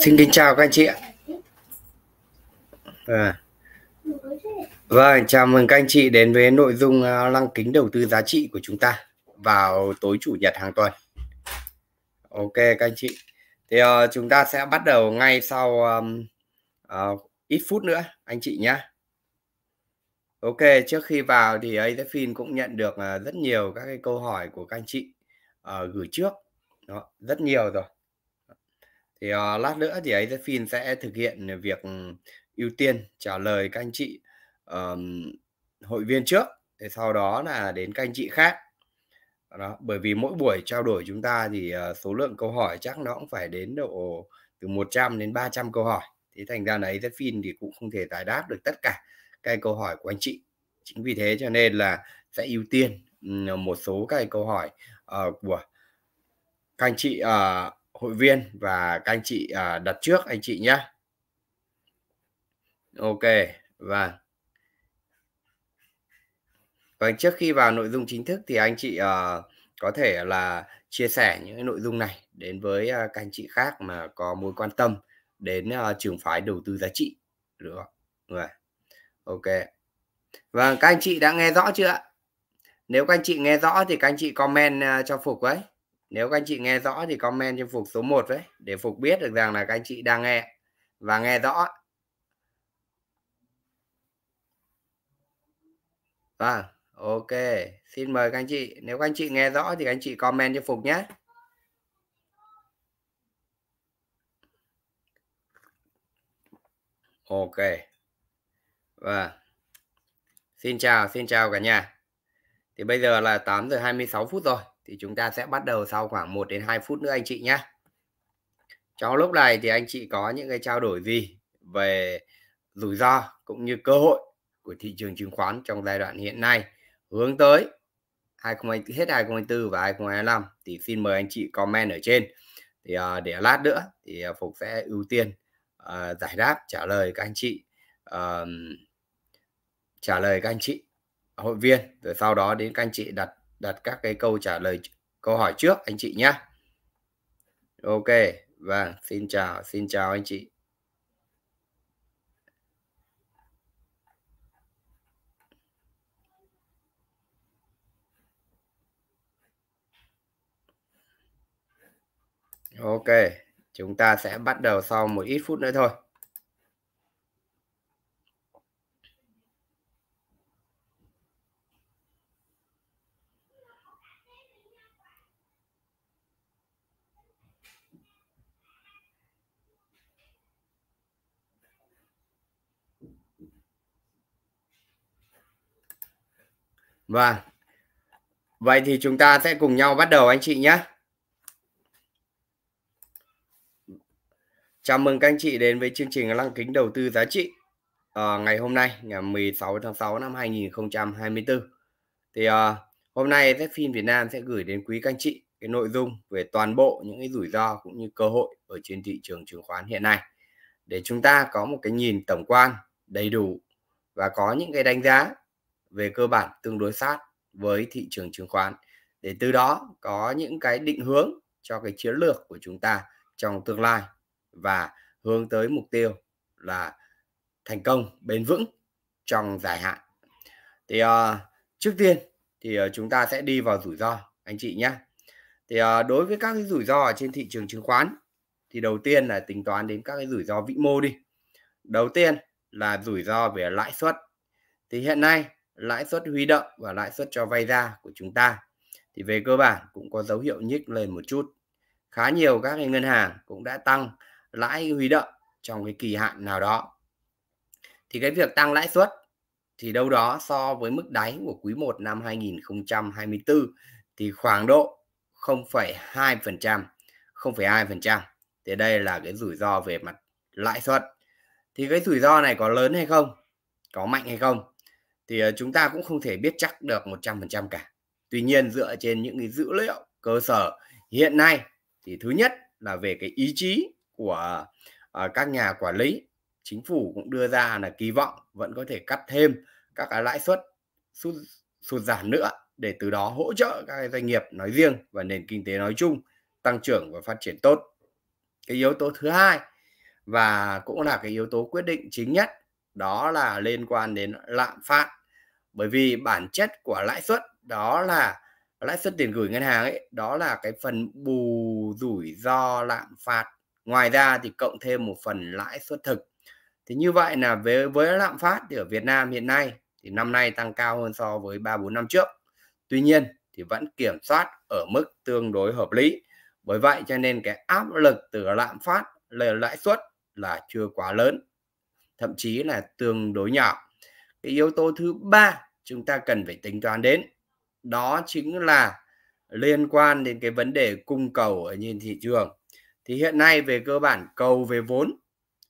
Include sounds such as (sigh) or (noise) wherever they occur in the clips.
xin kính chào các anh chị ạ à. vâng chào mừng các anh chị đến với nội dung à, lăng kính đầu tư giá trị của chúng ta vào tối chủ nhật hàng tuần ok các anh chị thì uh, chúng ta sẽ bắt đầu ngay sau um, uh, ít phút nữa anh chị nhé ok trước khi vào thì Azefin cũng nhận được uh, rất nhiều các cái câu hỏi của các anh chị uh, gửi trước đó rất nhiều rồi thì à, lát nữa thì ấy Zephin sẽ thực hiện việc ừ, ưu tiên trả lời các anh chị um, hội viên trước thì sau đó là đến các anh chị khác đó bởi vì mỗi buổi trao đổi chúng ta thì uh, số lượng câu hỏi chắc nó cũng phải đến độ từ 100 đến 300 câu hỏi thế thành ra là Zephin thì cũng không thể giải đáp được tất cả các câu hỏi của anh chị chính vì thế cho nên là sẽ ưu tiên ừ, một số các câu hỏi uh, của các anh chị uh, hội viên và các anh chị à, đặt trước anh chị nhé ok và vâng. và vâng, trước khi vào nội dung chính thức thì anh chị à, có thể là chia sẻ những cái nội dung này đến với à, các anh chị khác mà có mối quan tâm đến à, trường phái đầu tư giá trị được không? Rồi. Vâng. Ok. Và các anh chị đã nghe rõ chưa ạ? Nếu các anh chị nghe rõ thì các anh chị comment ờ, cho Phục ấy nếu các anh chị nghe rõ thì comment cho Phục số 1 đấy để Phục biết được rằng là các anh chị đang nghe và nghe rõ vâng à, ok xin mời các anh chị nếu các anh chị nghe rõ thì các anh chị comment cho Phục nhé ok và xin chào xin chào cả nhà thì bây giờ là 8 giờ 26 phút rồi thì chúng ta sẽ bắt đầu sau khoảng 1 đến 2 phút nữa anh chị nhé trong lúc này thì anh chị có những cái trao đổi gì về rủi ro cũng như cơ hội của thị trường chứng khoán trong giai đoạn hiện nay hướng tới 2020, hết 2024 và 2025 thì xin mời anh chị comment ở trên thì uh, để lát nữa thì uh, phục sẽ ưu tiên uh, giải đáp trả lời các anh chị uh, trả lời các anh chị hội viên rồi sau đó đến các anh chị đặt đặt các cái câu trả lời câu hỏi trước anh chị nhé ok và vâng, xin chào xin chào anh chị ok chúng ta sẽ bắt đầu sau một ít phút nữa thôi và vâng. Vậy thì chúng ta sẽ cùng nhau bắt đầu anh chị nhé. Chào mừng các anh chị đến với chương trình Lăng kính đầu tư giá trị à, ngày hôm nay ngày 16 tháng 6 năm 2024. Thì à, hôm nay Z phim Việt Nam sẽ gửi đến quý các anh chị cái nội dung về toàn bộ những cái rủi ro cũng như cơ hội ở trên thị trường chứng khoán hiện nay để chúng ta có một cái nhìn tổng quan đầy đủ và có những cái đánh giá về cơ bản tương đối sát với thị trường chứng khoán để từ đó có những cái định hướng cho cái chiến lược của chúng ta trong tương lai và hướng tới mục tiêu là thành công bền vững trong dài hạn thì uh, trước tiên thì uh, chúng ta sẽ đi vào rủi ro anh chị nhé thì uh, đối với các cái rủi ro ở trên thị trường chứng khoán thì đầu tiên là tính toán đến các cái rủi ro vĩ mô đi đầu tiên là rủi ro về lãi suất thì hiện nay lãi suất huy động và lãi suất cho vay ra của chúng ta thì về cơ bản cũng có dấu hiệu nhích lên một chút khá nhiều các cái ngân hàng cũng đã tăng lãi huy động trong cái kỳ hạn nào đó thì cái việc tăng lãi suất thì đâu đó so với mức đáy của quý 1 năm 2024 thì khoảng độ 0,2% 0,2% thì đây là cái rủi ro về mặt lãi suất thì cái rủi ro này có lớn hay không có mạnh hay không thì ờ, chúng ta cũng không thể biết chắc được 100% cả. Tuy nhiên dựa trên những cái dữ liệu cơ sở hiện nay thì thứ nhất là về cái ý chí của ờ, các nhà quản lý, chính phủ cũng đưa ra là kỳ vọng vẫn có thể cắt thêm các cái lãi suất sụt, sụt giảm nữa để từ đó hỗ trợ các doanh nghiệp nói riêng và nền kinh tế nói chung tăng trưởng và phát triển tốt. Cái yếu tố thứ hai và cũng là cái yếu tố quyết định chính nhất đó là liên quan đến lạm phát bởi vì bản chất của lãi suất đó là lãi suất tiền gửi ngân hàng ấy đó là cái phần bù rủi ro lạm phát ngoài ra thì cộng thêm một phần lãi suất thực thì như vậy là với với lạm phát thì ở Việt Nam hiện nay thì năm nay tăng cao hơn so với 3 4 năm trước. Tuy nhiên thì vẫn kiểm soát ở mức tương đối hợp lý. Bởi vậy cho nên cái áp lực từ lạm phát lên lãi suất là chưa quá lớn, thậm chí là tương đối nhỏ. Cái yếu tố thứ ba chúng ta cần phải tính toán đến đó chính là liên quan đến cái vấn đề cung cầu ở trên thị trường thì hiện nay về cơ bản cầu về vốn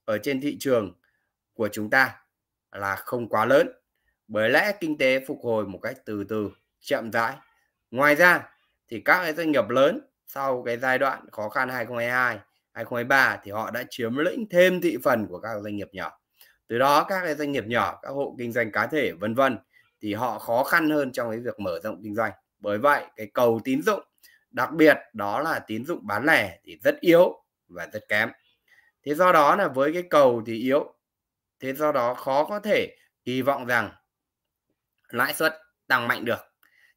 ở trên thị trường của chúng ta là không quá lớn bởi lẽ kinh tế phục hồi một cách từ từ chậm rãi ngoài ra thì các cái doanh nghiệp lớn sau cái giai đoạn khó khăn 2022 2023 thì họ đã chiếm lĩnh thêm thị phần của các doanh nghiệp nhỏ từ đó các cái doanh nghiệp nhỏ các hộ kinh doanh cá thể vân vân thì họ khó khăn hơn trong cái việc mở rộng kinh doanh bởi vậy cái cầu tín dụng đặc biệt đó là tín dụng bán lẻ thì rất yếu và rất kém thế do đó là với cái cầu thì yếu thế do đó khó có thể kỳ vọng rằng lãi suất tăng mạnh được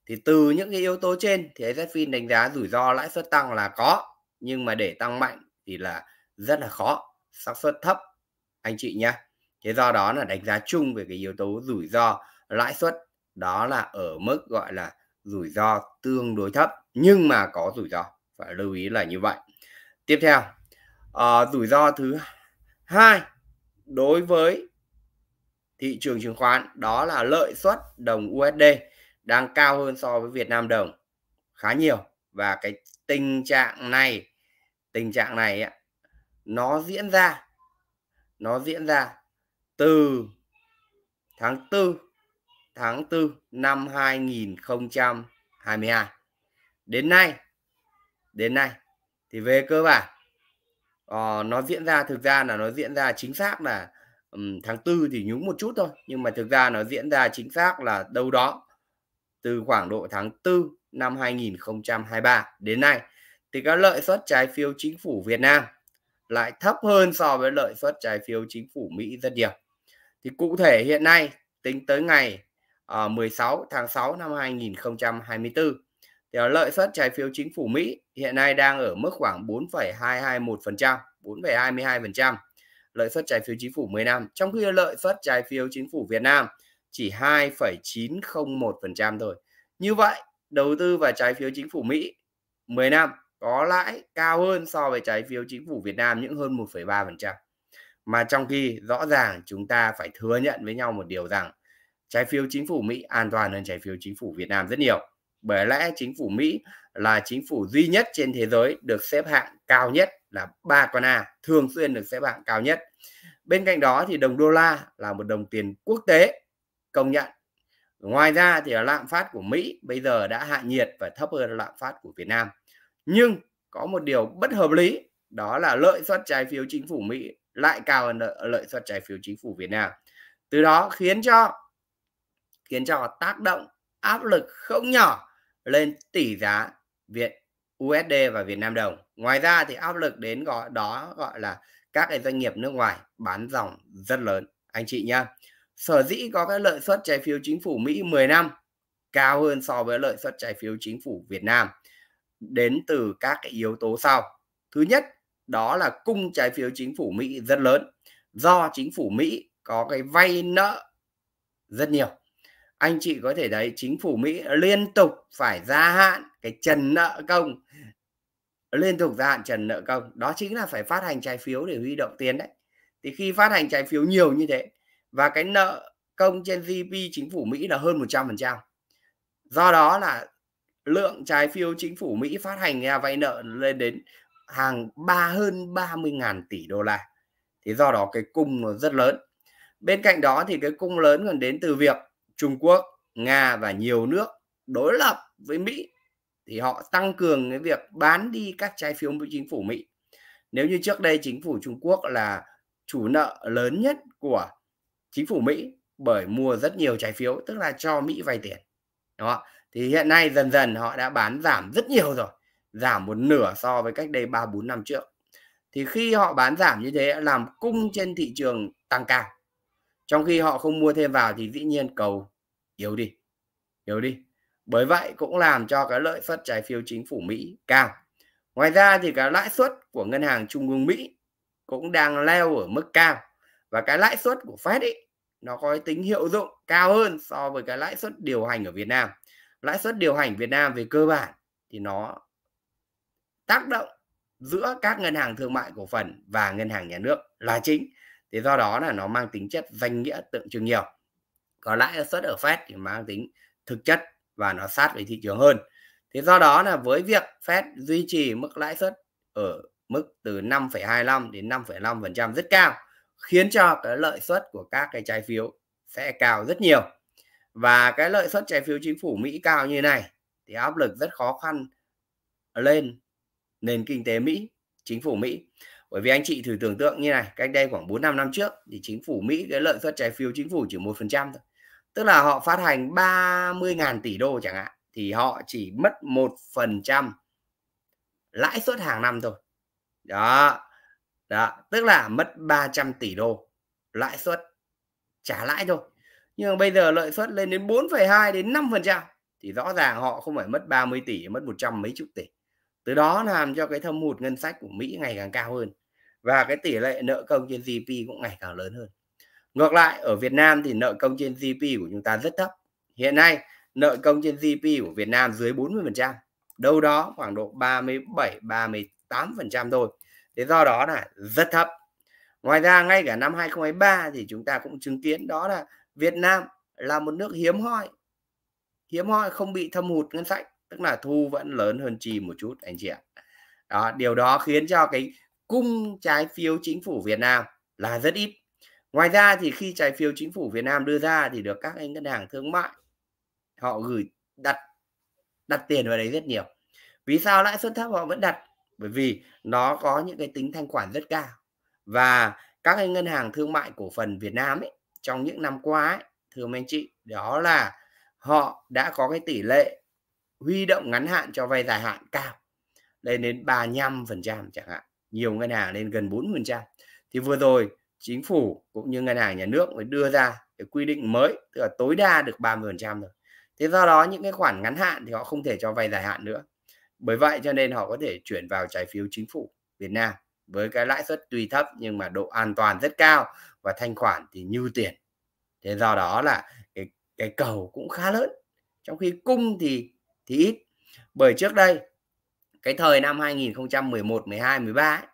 thì từ những cái yếu tố trên thì AZFIN đánh giá rủi ro lãi suất tăng là có nhưng mà để tăng mạnh thì là rất là khó xác suất thấp anh chị nhé thế do đó là đánh giá chung về cái yếu tố rủi ro lãi suất đó là ở mức gọi là rủi ro tương đối thấp nhưng mà có rủi ro phải lưu ý là như vậy tiếp theo à, rủi ro thứ hai đối với thị trường chứng khoán đó là lợi suất đồng USD đang cao hơn so với Việt Nam đồng khá nhiều và cái tình trạng này tình trạng này nó diễn ra nó diễn ra từ tháng 4 tháng 4 năm 2022. Đến nay đến nay thì về cơ bản uh, nó diễn ra thực ra là nó diễn ra chính xác là um, tháng tư thì nhúng một chút thôi nhưng mà thực ra nó diễn ra chính xác là đâu đó từ khoảng độ tháng 4 năm 2023 đến nay thì các lợi suất trái phiếu chính phủ Việt Nam lại thấp hơn so với lợi suất trái phiếu chính phủ Mỹ rất nhiều. Thì cụ thể hiện nay tính tới ngày 16 ờ, tháng 6 năm 2024. Thì ờ, lợi suất trái phiếu chính phủ Mỹ hiện nay đang ở mức khoảng 4,221%, 4,22% lợi suất trái phiếu chính phủ 10 năm, trong khi lợi suất trái phiếu chính phủ Việt Nam chỉ 2,901% thôi. Như vậy, đầu tư vào trái phiếu chính phủ Mỹ 10 năm có lãi cao hơn so với trái phiếu chính phủ Việt Nam những hơn 1,3%. Mà trong khi rõ ràng chúng ta phải thừa nhận với nhau một điều rằng trái phiếu chính phủ Mỹ an toàn hơn trái phiếu chính phủ Việt Nam rất nhiều. Bởi lẽ chính phủ Mỹ là chính phủ duy nhất trên thế giới được xếp hạng cao nhất là ba con A, thường xuyên được xếp hạng cao nhất. Bên cạnh đó thì đồng đô la là một đồng tiền quốc tế công nhận. Ngoài ra thì lạm phát của Mỹ bây giờ đã hạ nhiệt và thấp hơn lạm phát của Việt Nam. Nhưng có một điều bất hợp lý đó là lợi suất trái phiếu chính phủ Mỹ lại cao hơn lợi suất trái phiếu chính phủ Việt Nam. Từ đó khiến cho khiến cho tác động áp lực không nhỏ lên tỷ giá Việt USD và Việt Nam đồng. Ngoài ra thì áp lực đến gọi đó gọi là các cái doanh nghiệp nước ngoài bán dòng rất lớn anh chị nhá. Sở dĩ có cái lợi suất trái phiếu chính phủ Mỹ 10 năm cao hơn so với lợi suất trái phiếu chính phủ Việt Nam đến từ các cái yếu tố sau. Thứ nhất, đó là cung trái phiếu chính phủ Mỹ rất lớn do chính phủ Mỹ có cái vay nợ rất nhiều anh chị có thể thấy chính phủ Mỹ liên tục phải gia hạn cái trần nợ công liên tục gia hạn trần nợ công đó chính là phải phát hành trái phiếu để huy động tiền đấy thì khi phát hành trái phiếu nhiều như thế và cái nợ công trên GDP chính phủ Mỹ là hơn 100% do đó là lượng trái phiếu chính phủ Mỹ phát hành ra vay nợ lên đến hàng ba hơn 30 ngàn tỷ đô la thì do đó cái cung nó rất lớn bên cạnh đó thì cái cung lớn còn đến từ việc Trung Quốc, Nga và nhiều nước đối lập với Mỹ thì họ tăng cường cái việc bán đi các trái phiếu của chính phủ Mỹ. Nếu như trước đây chính phủ Trung Quốc là chủ nợ lớn nhất của chính phủ Mỹ bởi mua rất nhiều trái phiếu tức là cho Mỹ vay tiền. Đó. Thì hiện nay dần dần họ đã bán giảm rất nhiều rồi, giảm một nửa so với cách đây 3 4 năm trước. Thì khi họ bán giảm như thế làm cung trên thị trường tăng cao. Trong khi họ không mua thêm vào thì dĩ nhiên cầu yếu đi yếu đi bởi vậy cũng làm cho cái lợi suất trái phiếu chính phủ Mỹ cao ngoài ra thì cái lãi suất của ngân hàng trung ương Mỹ cũng đang leo ở mức cao và cái lãi suất của Fed ấy nó có tính hiệu dụng cao hơn so với cái lãi suất điều hành ở Việt Nam lãi suất điều hành Việt Nam về cơ bản thì nó tác động giữa các ngân hàng thương mại cổ phần và ngân hàng nhà nước là chính thế do đó là nó mang tính chất danh nghĩa tượng trưng nhiều có lãi suất ở Fed thì mang tính thực chất và nó sát với thị trường hơn. Thế do đó là với việc Fed duy trì mức lãi suất ở mức từ 5,25 đến 5,5% rất cao khiến cho cái lợi suất của các cái trái phiếu sẽ cao rất nhiều. Và cái lợi suất trái phiếu chính phủ Mỹ cao như này thì áp lực rất khó khăn lên nền kinh tế Mỹ, chính phủ Mỹ. Bởi vì anh chị thử tưởng tượng như này, cách đây khoảng 4 5 năm trước thì chính phủ Mỹ cái lợi suất trái phiếu chính phủ chỉ 1% thôi tức là họ phát hành 30.000 tỷ đô chẳng hạn thì họ chỉ mất một phần trăm lãi suất hàng năm thôi đó đó tức là mất 300 tỷ đô lãi suất trả lãi thôi nhưng bây giờ lợi suất lên đến 4,2 đến 5 phần trăm thì rõ ràng họ không phải mất 30 tỷ mất 100 mấy chục tỷ từ đó làm cho cái thâm hụt ngân sách của Mỹ ngày càng cao hơn và cái tỷ lệ nợ công trên GDP cũng ngày càng lớn hơn Ngược lại ở Việt Nam thì nợ công trên GDP của chúng ta rất thấp. Hiện nay nợ công trên GDP của Việt Nam dưới 40%, đâu đó khoảng độ 37 38% thôi. Thế do đó là rất thấp. Ngoài ra ngay cả năm 2023 thì chúng ta cũng chứng kiến đó là Việt Nam là một nước hiếm hoi hiếm hoi không bị thâm hụt ngân sách tức là thu vẫn lớn hơn chi một chút anh chị ạ đó điều đó khiến cho cái cung trái phiếu chính phủ Việt Nam là rất ít Ngoài ra thì khi trái phiếu chính phủ Việt Nam đưa ra thì được các ngân hàng thương mại họ gửi đặt đặt tiền vào đấy rất nhiều. Vì sao lãi suất thấp họ vẫn đặt? Bởi vì nó có những cái tính thanh khoản rất cao. Và các cái ngân hàng thương mại cổ phần Việt Nam ấy trong những năm qua ấy, thưa mấy anh chị, đó là họ đã có cái tỷ lệ huy động ngắn hạn cho vay dài hạn cao lên đến 35% chẳng hạn nhiều ngân hàng lên gần 4% thì vừa rồi chính phủ cũng như ngân hàng nhà nước mới đưa ra cái quy định mới tức là tối đa được 30% thôi. thế do đó những cái khoản ngắn hạn thì họ không thể cho vay dài hạn nữa bởi vậy cho nên họ có thể chuyển vào trái phiếu chính phủ Việt Nam với cái lãi suất tuy thấp nhưng mà độ an toàn rất cao và thanh khoản thì như tiền thế do đó là cái, cái cầu cũng khá lớn trong khi cung thì thì ít bởi trước đây cái thời năm 2011 12 13 ấy,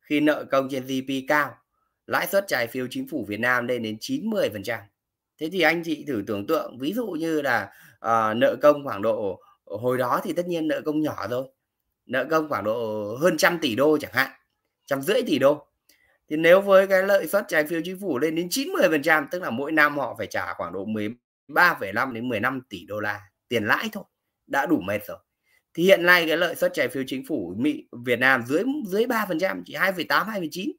khi nợ công trên GDP cao lãi suất trái phiếu chính phủ Việt Nam lên đến 90%. Thế thì anh chị thử tưởng tượng ví dụ như là uh, nợ công khoảng độ hồi đó thì tất nhiên nợ công nhỏ thôi. Nợ công khoảng độ hơn trăm tỷ đô chẳng hạn, trăm rưỡi tỷ đô. Thì nếu với cái lợi suất trái phiếu chính phủ lên đến 90% tức là mỗi năm họ phải trả khoảng độ 13,5 đến 15 tỷ đô la tiền lãi thôi, đã đủ mệt rồi. Thì hiện nay cái lợi suất trái phiếu chính phủ Mỹ Việt Nam dưới dưới 3% chỉ 2,8 2,9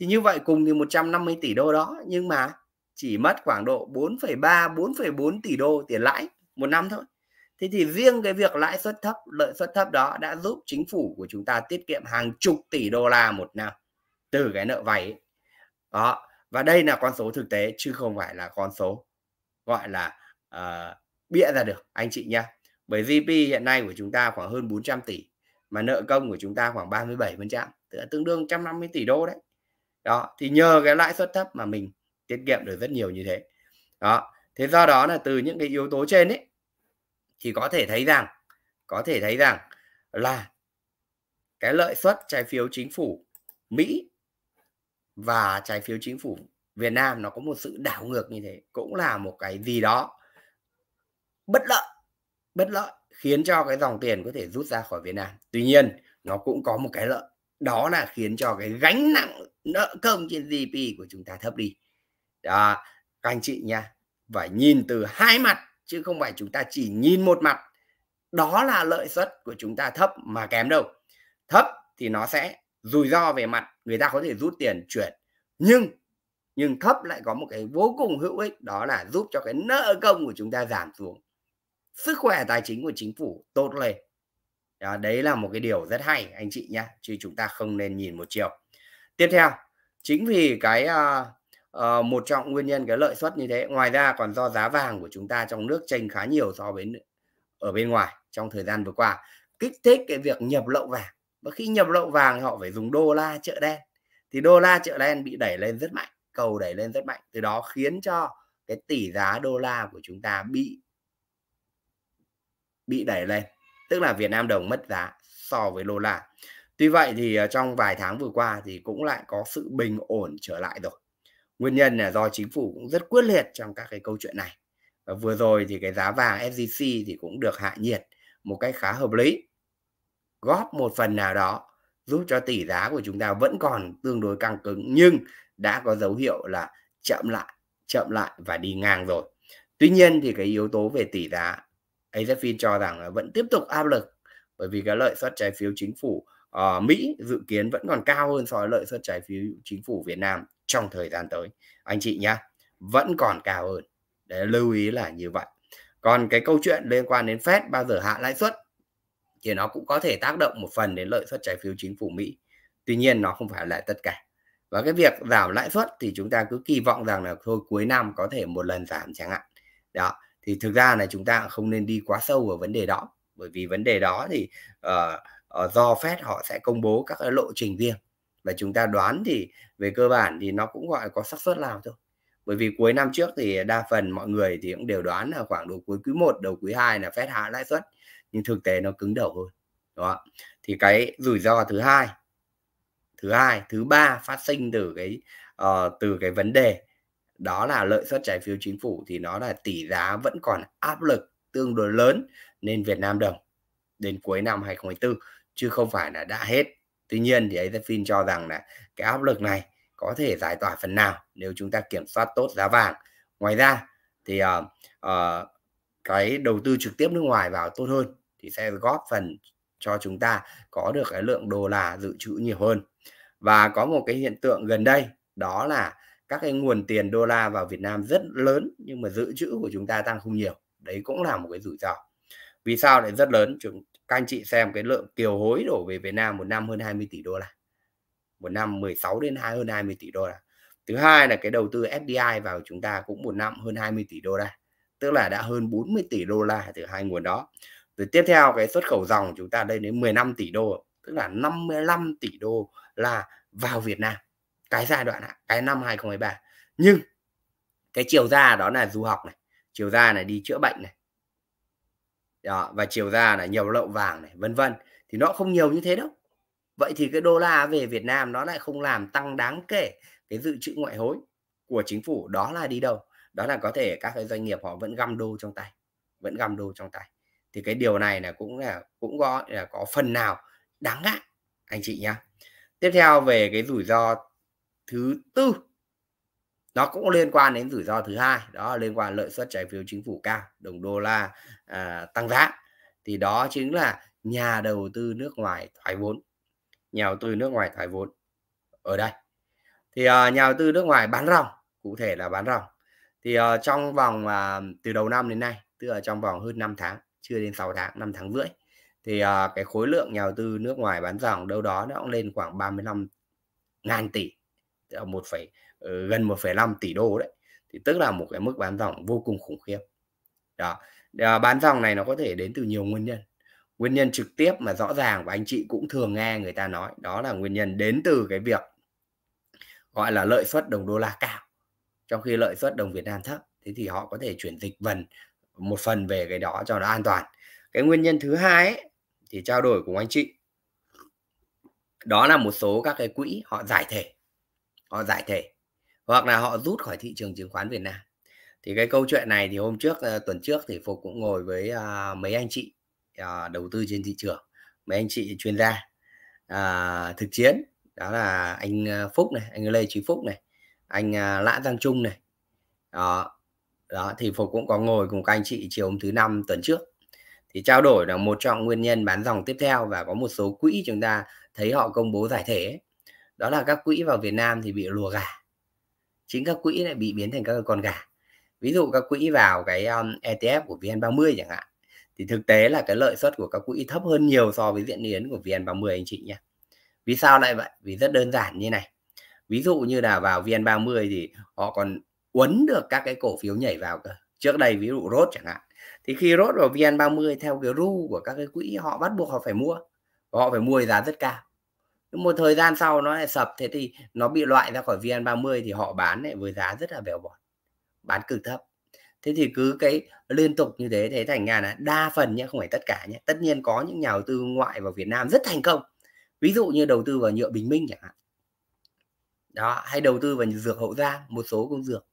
thì như vậy cùng thì 150 tỷ đô đó nhưng mà chỉ mất khoảng độ 4,3 4,4 tỷ đô tiền lãi một năm thôi thế thì riêng cái việc lãi suất thấp lợi suất thấp đó đã giúp chính phủ của chúng ta tiết kiệm hàng chục tỷ đô la một năm từ cái nợ vay đó và đây là con số thực tế chứ không phải là con số gọi là uh, bịa ra được anh chị nhé bởi GDP hiện nay của chúng ta khoảng hơn 400 tỷ mà nợ công của chúng ta khoảng 37 phần trăm tương đương 150 tỷ đô đấy đó thì nhờ cái lãi suất thấp mà mình tiết kiệm được rất nhiều như thế đó thế do đó là từ những cái yếu tố trên ấy thì có thể thấy rằng có thể thấy rằng là cái lợi suất trái phiếu chính phủ Mỹ và trái phiếu chính phủ Việt Nam nó có một sự đảo ngược như thế cũng là một cái gì đó bất lợi bất lợi khiến cho cái dòng tiền có thể rút ra khỏi Việt Nam tuy nhiên nó cũng có một cái lợi đó là khiến cho cái gánh nặng nợ công trên GDP của chúng ta thấp đi đó các anh chị nha phải nhìn từ hai mặt chứ không phải chúng ta chỉ nhìn một mặt đó là lợi suất của chúng ta thấp mà kém đâu thấp thì nó sẽ rủi ro về mặt người ta có thể rút tiền chuyển nhưng nhưng thấp lại có một cái vô cùng hữu ích đó là giúp cho cái nợ công của chúng ta giảm xuống sức khỏe tài chính của chính phủ tốt lên đó, đấy là một cái điều rất hay anh chị nhé chứ chúng ta không nên nhìn một chiều tiếp theo chính vì cái uh, uh, một trong nguyên nhân cái lợi suất như thế ngoài ra còn do giá vàng của chúng ta trong nước chênh khá nhiều so với ở bên ngoài trong thời gian vừa qua kích thích cái việc nhập lậu vàng và khi nhập lậu vàng họ phải dùng đô la chợ đen thì đô la chợ đen bị đẩy lên rất mạnh cầu đẩy lên rất mạnh từ đó khiến cho cái tỷ giá đô la của chúng ta bị bị đẩy lên tức là Việt Nam đồng mất giá so với đô la. Tuy vậy thì ờ, trong vài tháng vừa qua thì cũng lại có sự bình ổn trở lại rồi. Nguyên nhân là do chính phủ cũng rất quyết liệt trong các cái câu chuyện này. Và vừa rồi thì cái giá vàng SJC thì cũng được hạ nhiệt một cách khá hợp lý. Góp một phần nào đó giúp cho tỷ giá của chúng ta vẫn còn tương đối căng cứng nhưng đã có dấu hiệu là chậm lại, chậm lại và đi ngang rồi. Tuy nhiên thì cái yếu tố về tỷ giá AZFIN cho rằng là vẫn tiếp tục áp lực bởi vì cái lợi suất trái phiếu chính phủ uh, Mỹ dự kiến vẫn còn cao hơn so với lợi suất trái phiếu chính phủ Việt Nam trong thời gian tới anh chị nhá vẫn còn cao hơn để lưu ý là như vậy còn cái câu chuyện liên quan đến Fed bao giờ hạ lãi suất thì nó cũng có thể tác động một phần đến lợi suất trái phiếu chính phủ Mỹ tuy nhiên nó không phải là tất cả và cái việc giảm lãi suất thì chúng ta cứ kỳ vọng rằng là thôi cuối năm có thể một lần giảm chẳng hạn đó thì thực ra là chúng ta không nên đi quá sâu vào vấn đề đó bởi vì vấn đề đó thì uh, uh, do phép họ sẽ công bố các lộ trình riêng và chúng ta đoán thì về cơ bản thì nó cũng gọi có xác suất nào thôi bởi vì cuối năm trước thì đa phần mọi người thì cũng đều đoán là khoảng độ cuối quý 1 đầu quý 2 là phép hạ lãi suất nhưng thực tế nó cứng đầu hơn đó thì cái rủi ro thứ hai thứ hai thứ ba phát sinh từ cái uh, từ cái vấn đề đó là lợi suất trái phiếu chính phủ thì nó là tỷ giá vẫn còn áp lực tương đối lớn nên Việt Nam đồng đến cuối năm 2024 chứ không phải là đã hết. Tuy nhiên thì AZFIN cho rằng là cái áp lực này có thể giải tỏa phần nào nếu chúng ta kiểm soát tốt giá vàng. Ngoài ra thì uh, uh, cái đầu tư trực tiếp nước ngoài vào tốt hơn thì sẽ góp phần cho chúng ta có được cái lượng đô la dự trữ nhiều hơn. Và có một cái hiện tượng gần đây đó là các cái nguồn tiền đô la vào Việt Nam rất lớn nhưng mà dự trữ của chúng ta tăng không nhiều đấy cũng là một cái rủi ro vì sao lại rất lớn chúng các anh chị xem cái lượng kiều hối đổ về Việt Nam một năm hơn 20 tỷ đô la một năm 16 đến 2 hơn 20 tỷ đô la thứ hai là cái đầu tư FDI vào chúng ta cũng một năm hơn 20 tỷ đô la tức là đã hơn 40 tỷ đô la từ hai nguồn đó rồi tiếp theo cái xuất khẩu dòng chúng ta lên đến 15 tỷ đô tức là 55 tỷ đô là vào Việt Nam cái giai đoạn này, cái năm 2013 nhưng cái chiều ra đó là du học này chiều ra này đi chữa bệnh này đó và chiều ra là nhiều lậu vàng này vân vân thì nó không nhiều như thế đâu vậy thì cái đô la về Việt Nam nó lại không làm tăng đáng kể cái dự trữ ngoại hối của chính phủ đó là đi đâu đó là có thể các cái doanh nghiệp họ vẫn găm đô trong tay vẫn găm đô trong tay thì cái điều này là cũng là cũng có là có phần nào đáng ngại anh chị nhá tiếp theo về cái rủi ro thứ tư nó cũng liên quan đến rủi ro thứ hai đó là liên quan lợi suất trái phiếu chính phủ cao đồng đô la à, tăng giá thì đó chính là nhà đầu tư nước ngoài thoái vốn nhà đầu tư nước ngoài thoái vốn ở đây thì uh, nhà đầu tư nước ngoài bán ròng cụ thể là bán ròng thì uh, trong vòng uh, từ đầu năm đến nay tức là trong vòng hơn 5 tháng chưa đến 6 tháng 5 tháng rưỡi thì uh, cái khối lượng nhà đầu tư nước ngoài bán ròng đâu đó nó cũng lên khoảng 35 ngàn tỷ một phẩy ờ, gần 1,5 tỷ đô đấy thì tức là một cái mức bán dòng vô cùng khủng khiếp đó ờ, bán dòng này nó có thể đến từ nhiều nguyên nhân nguyên nhân trực tiếp mà rõ ràng và anh chị cũng thường nghe người ta nói đó là nguyên nhân đến từ cái việc gọi là lợi suất đồng đô la cao trong khi lợi suất đồng Việt Nam thấp thế thì họ có thể chuyển dịch vần một phần về cái đó cho nó an toàn cái nguyên nhân thứ hai ấy, thì trao đổi cùng anh chị đó là một số các cái quỹ họ giải thể họ giải thể hoặc là họ rút khỏi thị trường chứng khoán Việt Nam thì cái câu chuyện này thì hôm trước ờ, tuần trước thì phục cũng ngồi với uh, mấy anh chị uh, đầu tư trên thị trường mấy anh chị chuyên gia uh, thực chiến đó là anh Phúc này anh Lê Chí Phúc này anh uh, Lã Giang Trung này đó đó thì phục cũng có ngồi cùng các anh chị chiều hôm thứ năm tuần trước thì trao đổi là một trong nguyên nhân bán dòng tiếp theo và có một số quỹ chúng ta thấy họ công bố giải thể ấy, đó là các quỹ vào Việt Nam thì bị lùa gà chính các quỹ lại bị biến thành các con gà ví dụ các quỹ vào cái um, ETF của VN30 chẳng hạn thì thực tế là cái lợi suất của các quỹ thấp hơn nhiều so với diễn biến của VN30 anh chị nhé vì sao lại vậy vì rất đơn giản như này ví dụ như là vào VN30 thì họ còn uốn được các cái cổ phiếu nhảy vào cơ trước đây ví dụ rốt chẳng hạn thì khi rốt vào VN30 theo cái ru của các cái quỹ họ bắt buộc họ phải mua họ phải mua giá rất cao một thời gian sau nó lại sập thế thì nó bị loại ra khỏi VN30 thì họ bán lại với giá rất là bèo bọt bán cực thấp thế thì cứ cái liên tục như thế thế thành ra là đa phần nhé không phải tất cả nhé tất nhiên có những nhà đầu tư ngoại vào Việt Nam rất thành công ví dụ như đầu tư vào nhựa Bình Minh chẳng hạn đó hay đầu tư vào dược Hậu Giang một số công dược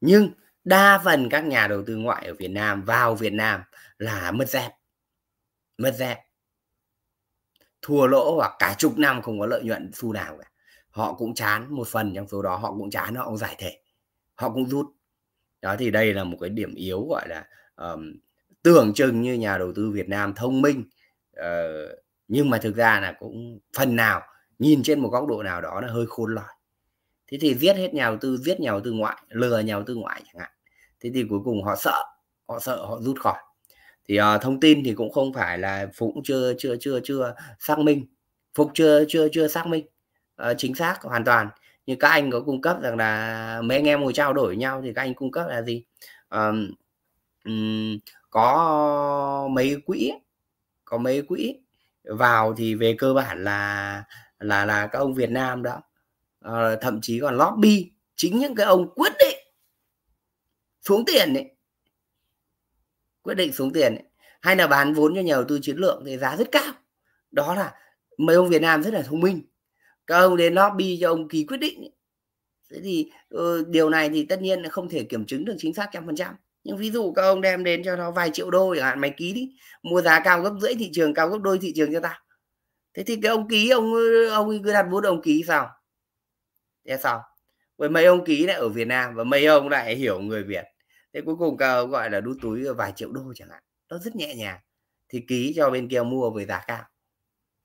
nhưng đa phần các nhà đầu tư ngoại ở Việt Nam vào Việt Nam là mất dẹp mất dẹp thua lỗ hoặc cả chục năm không có lợi nhuận xu nào cả họ cũng chán một phần trong số đó họ cũng chán họ cũng giải thể họ cũng rút đó thì đây là một cái điểm yếu gọi là um, tưởng chừng như nhà đầu tư Việt Nam thông minh uh, nhưng mà thực ra là cũng phần nào nhìn trên một góc độ nào đó là hơi khôn lỏi thế thì giết hết nhà đầu tư giết nhà đầu tư ngoại lừa nhà đầu tư ngoại chẳng hạn thế thì cuối cùng họ sợ họ sợ họ rút khỏi thì uh, thông tin thì cũng không phải là phụng chưa chưa chưa chưa xác minh phục chưa chưa chưa xác minh uh, chính xác hoàn toàn nhưng các anh có cung cấp rằng là mấy anh em ngồi trao đổi nhau thì các anh cung cấp là gì um, um, có mấy quỹ có mấy quỹ vào thì về cơ bản là là là các ông Việt Nam đó uh, thậm chí còn lobby chính những cái ông quyết định xuống tiền đấy quyết định xuống tiền ấy. hay là bán vốn cho nhà đầu tư chiến lược thì giá rất cao đó là mấy ông Việt Nam rất là thông minh các ông đến lobby cho ông ký quyết định ấy. thế thì ừ, điều này thì tất nhiên là không thể kiểm chứng được chính xác trăm phần trăm nhưng ví dụ các ông đem đến cho nó vài triệu đô chẳng hạn máy ký đi mua giá cao gấp rưỡi thị trường cao gấp đôi thị trường cho ta thế thì cái ông ký ông ông cứ đặt vốn ông ký sao thế sao với mấy ông ký lại ở Việt Nam và mấy ông lại hiểu người Việt thế cuối cùng cao gọi là đút túi vài triệu đô chẳng hạn nó rất nhẹ nhàng thì ký cho bên kia mua với giá cao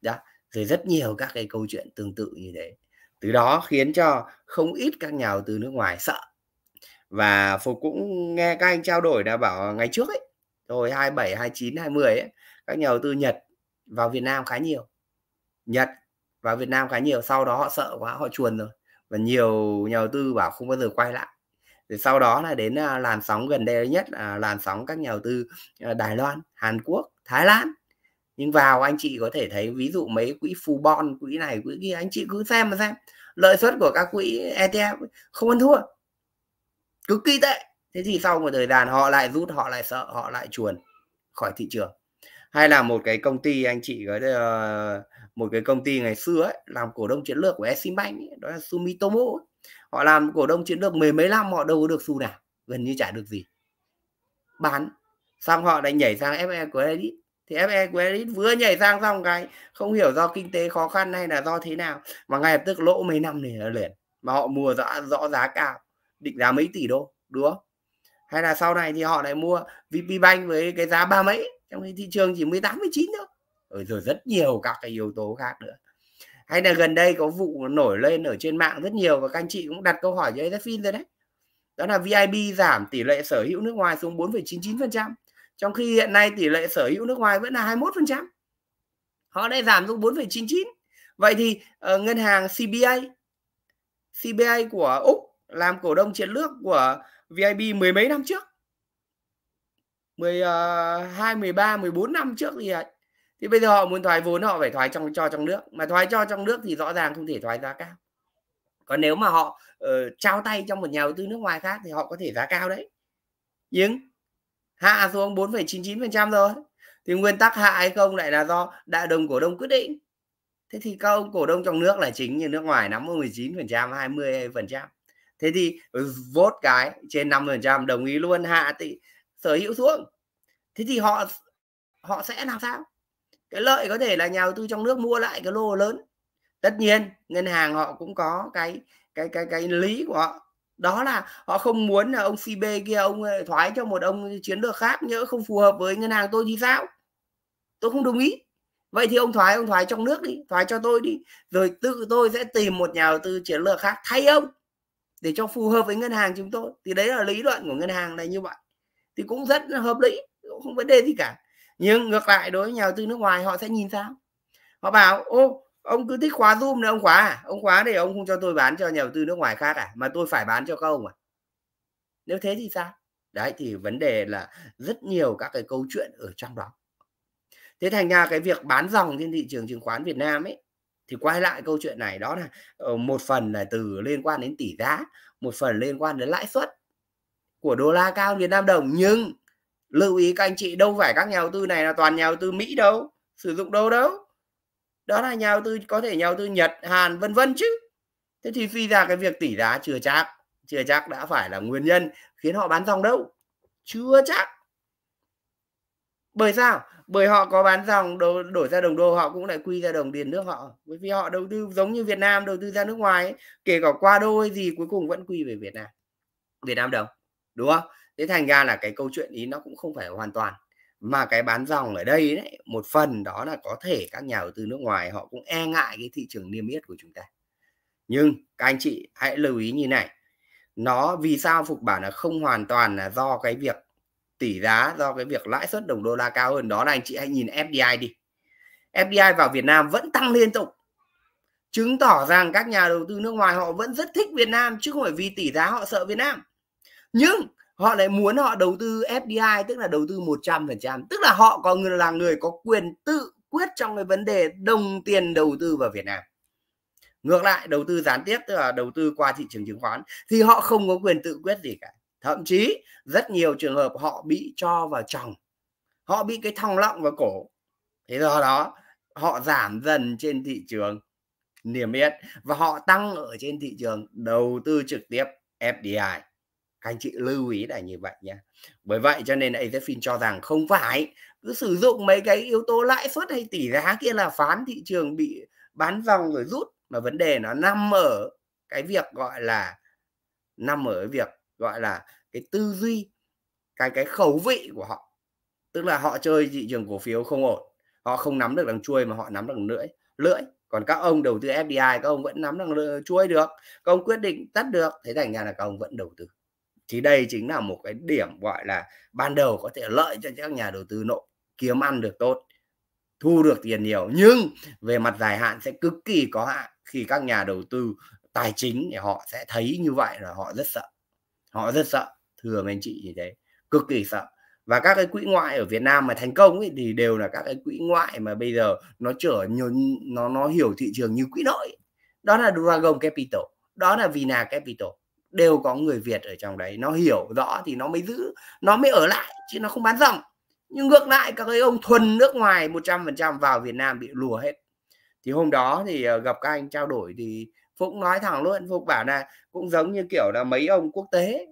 đó rồi rất nhiều các cái câu chuyện tương tự như thế từ đó khiến cho không ít các nhà đầu tư nước ngoài sợ và phục cũng nghe các anh trao đổi đã bảo ngày trước ấy rồi 27, 29, 20 ấy, các nhà đầu tư Nhật vào Việt Nam khá nhiều. Nhật vào Việt Nam khá nhiều, sau đó họ sợ quá họ chuồn rồi. Và nhiều nhà đầu tư bảo không bao giờ quay lại thì sau đó là đến à, làn sóng gần đây nhất là làn sóng các nhà đầu tư à, Đài Loan, Hàn Quốc, Thái Lan nhưng vào anh chị có thể thấy ví dụ mấy quỹ phù bon quỹ này quỹ kia anh chị cứ xem mà xem lợi suất của các quỹ ETF không ăn thua cực kỳ tệ thế thì sau một thời gian họ lại rút họ lại sợ họ lại chuồn khỏi thị trường hay là một cái công ty anh chị có ờ, một cái công ty ngày xưa ấy, làm cổ đông chiến lược của Eximbank ấy, đó là Sumitomo ấy họ làm cổ đông chiến lược mười mấy năm họ đâu có được xu nào gần như chả được gì bán xong họ lại nhảy sang FE của Elite thì FE của Elite vừa nhảy sang xong cái không hiểu do kinh tế khó khăn hay là do thế nào mà ngay lập tức lỗ mấy năm này liền mà họ mua rõ rõ giá cao định giá mấy tỷ đô đúng không hay là sau này thì họ lại mua VP Bank với cái giá ba mấy trong khi thị trường chỉ 18 19 thôi rồi, rồi rất nhiều các cái yếu tố khác nữa hay là gần đây có vụ nổi lên ở trên mạng rất nhiều và các anh chị cũng đặt câu hỏi cho Josephine rồi đấy đó là VIB giảm tỷ lệ sở hữu nước ngoài xuống 4,99% trong khi hiện nay tỷ lệ sở hữu nước ngoài vẫn là 21% họ đã giảm xuống 4,99 vậy thì uh, ngân hàng CBA CBA của Úc làm cổ đông chiến lược của VIB mười mấy năm trước 12, 13, 14 năm trước thì vậy thì bây giờ họ muốn thoái vốn họ phải thoái trong cho trong nước mà thoái cho trong nước thì rõ ràng không thể thoái giá cao còn nếu mà họ uh, trao tay trong một nhà đầu tư nước ngoài khác thì họ có thể giá cao đấy nhưng hạ xuống 4,99% rồi thì nguyên tắc hạ hay không lại là do đại đồng cổ đông quyết định thế thì các ông cổ đông trong nước là chính như nước ngoài nắm 19% 20% thế thì ừ, vốt cái trên 5% đồng ý luôn hạ thì sở hữu xuống thế thì họ họ sẽ làm sao cái lợi có thể là nhà đầu tư trong nước mua lại cái lô lớn tất nhiên ngân hàng họ cũng có cái cái cái cái lý của họ đó là họ không muốn là ông CB kia ông ờ, thoái cho một ông chiến lược khác nhỡ không phù hợp với ngân hàng tôi thì sao tôi không đồng ý vậy thì ông thoái ông thoái trong nước đi thoái cho tôi đi rồi tự tôi sẽ tìm một nhà đầu tư chiến lược khác thay ông để cho phù hợp với ngân hàng chúng tôi thì đấy là lý luận của ngân hàng này như vậy thì cũng rất là hợp lý không vấn đề gì cả nhưng ngược lại đối với nhà đầu tư nước ngoài họ sẽ nhìn sao họ bảo ô ông cứ thích khóa zoom nữa ông khóa à ông khóa để ông không cho tôi bán cho nhà đầu tư nước ngoài khác à mà tôi phải bán cho các ông à nếu thế thì sao đấy thì vấn đề là rất nhiều các cái câu chuyện ở trong đó thế thành ra cái việc bán dòng trên thị trường chứng khoán Việt Nam ấy thì quay lại câu chuyện này đó là ờ, một phần là từ liên quan đến tỷ giá một phần liên quan đến lãi suất của đô la cao Việt Nam đồng nhưng lưu ý các anh chị đâu phải các nhà đầu tư này là toàn nhà đầu tư Mỹ đâu sử dụng đâu đâu đó là nhà đầu tư có thể nhà đầu tư Nhật Hàn vân vân chứ thế thì suy ra cái việc tỷ giá chưa chắc chưa chắc đã phải là nguyên nhân khiến họ bán dòng đâu chưa chắc bởi sao bởi họ có bán dòng đổ, đổi ra đồng đô họ cũng lại quy ra đồng tiền nước họ bởi vì họ đầu tư giống như Việt Nam đầu tư ra nước ngoài ấy, kể cả qua đô hay gì cuối cùng vẫn quy về Việt Nam Việt Nam đồng đúng không thế thành ra là cái câu chuyện ý nó cũng không phải hoàn toàn mà cái bán dòng ở đây đấy một phần đó là có thể các nhà đầu tư nước ngoài họ cũng e ngại cái thị trường niêm yết của chúng ta nhưng các anh chị hãy lưu ý như này nó vì sao phục bản là không hoàn toàn là do cái việc tỷ giá do cái việc lãi suất đồng đô la cao hơn đó là anh chị hãy nhìn FDI đi FDI vào Việt Nam vẫn tăng liên tục chứng tỏ rằng các nhà đầu tư nước ngoài họ vẫn rất thích Việt Nam chứ không phải vì tỷ giá họ sợ Việt Nam nhưng họ lại muốn họ đầu tư FDI tức là đầu tư 100% tức là họ có người là người có quyền tự quyết trong cái vấn đề đồng tiền đầu tư vào Việt Nam ngược lại đầu tư gián tiếp tức là đầu tư qua thị trường chứng khoán thì họ không có quyền tự quyết gì cả thậm chí rất nhiều trường hợp họ bị cho vào chồng họ bị cái thòng lọng vào cổ thế do đó họ giảm dần trên thị trường niềm yết và họ tăng ở trên thị trường đầu tư trực tiếp FDI các anh chị lưu ý là như vậy nhé bởi vậy cho nên AZFIN cho rằng không phải cứ sử dụng mấy cái yếu tố lãi suất hay tỷ giá kia là phán thị trường bị bán vòng rồi rút mà vấn đề nó nằm ở cái việc gọi là nằm ở cái việc gọi là cái tư duy cái cái khẩu vị của họ tức là họ chơi thị trường cổ phiếu không ổn họ không nắm được đằng chuôi mà họ nắm được lưỡi lưỡi còn các ông đầu tư FDI các ông vẫn nắm được chuôi được các ông quyết định tắt được thế thành ra là các ông vẫn đầu tư thì đây chính là một cái điểm gọi là ban đầu có thể lợi cho các nhà đầu tư nội kiếm ăn được tốt thu được tiền nhiều nhưng về mặt dài hạn sẽ cực kỳ có hạn khi các nhà đầu tư tài chính thì họ sẽ thấy như vậy là họ rất sợ họ rất sợ thưa anh chị như thế cực kỳ sợ và các cái quỹ ngoại ở Việt Nam mà thành công ấy, thì đều là các cái quỹ ngoại mà bây giờ nó trở nhiều nó nó hiểu thị trường như quỹ nội đó là Dragon Capital đó là Vina Capital đều có người Việt ở trong đấy nó hiểu rõ thì nó mới giữ nó mới ở lại chứ nó không bán rong nhưng ngược lại các cái ông thuần nước ngoài 100% vào Việt Nam bị lùa hết thì hôm đó thì ờ, gặp các anh trao đổi thì Phúc nói thẳng luôn Phúc bảo là cũng giống như kiểu là mấy ông quốc tế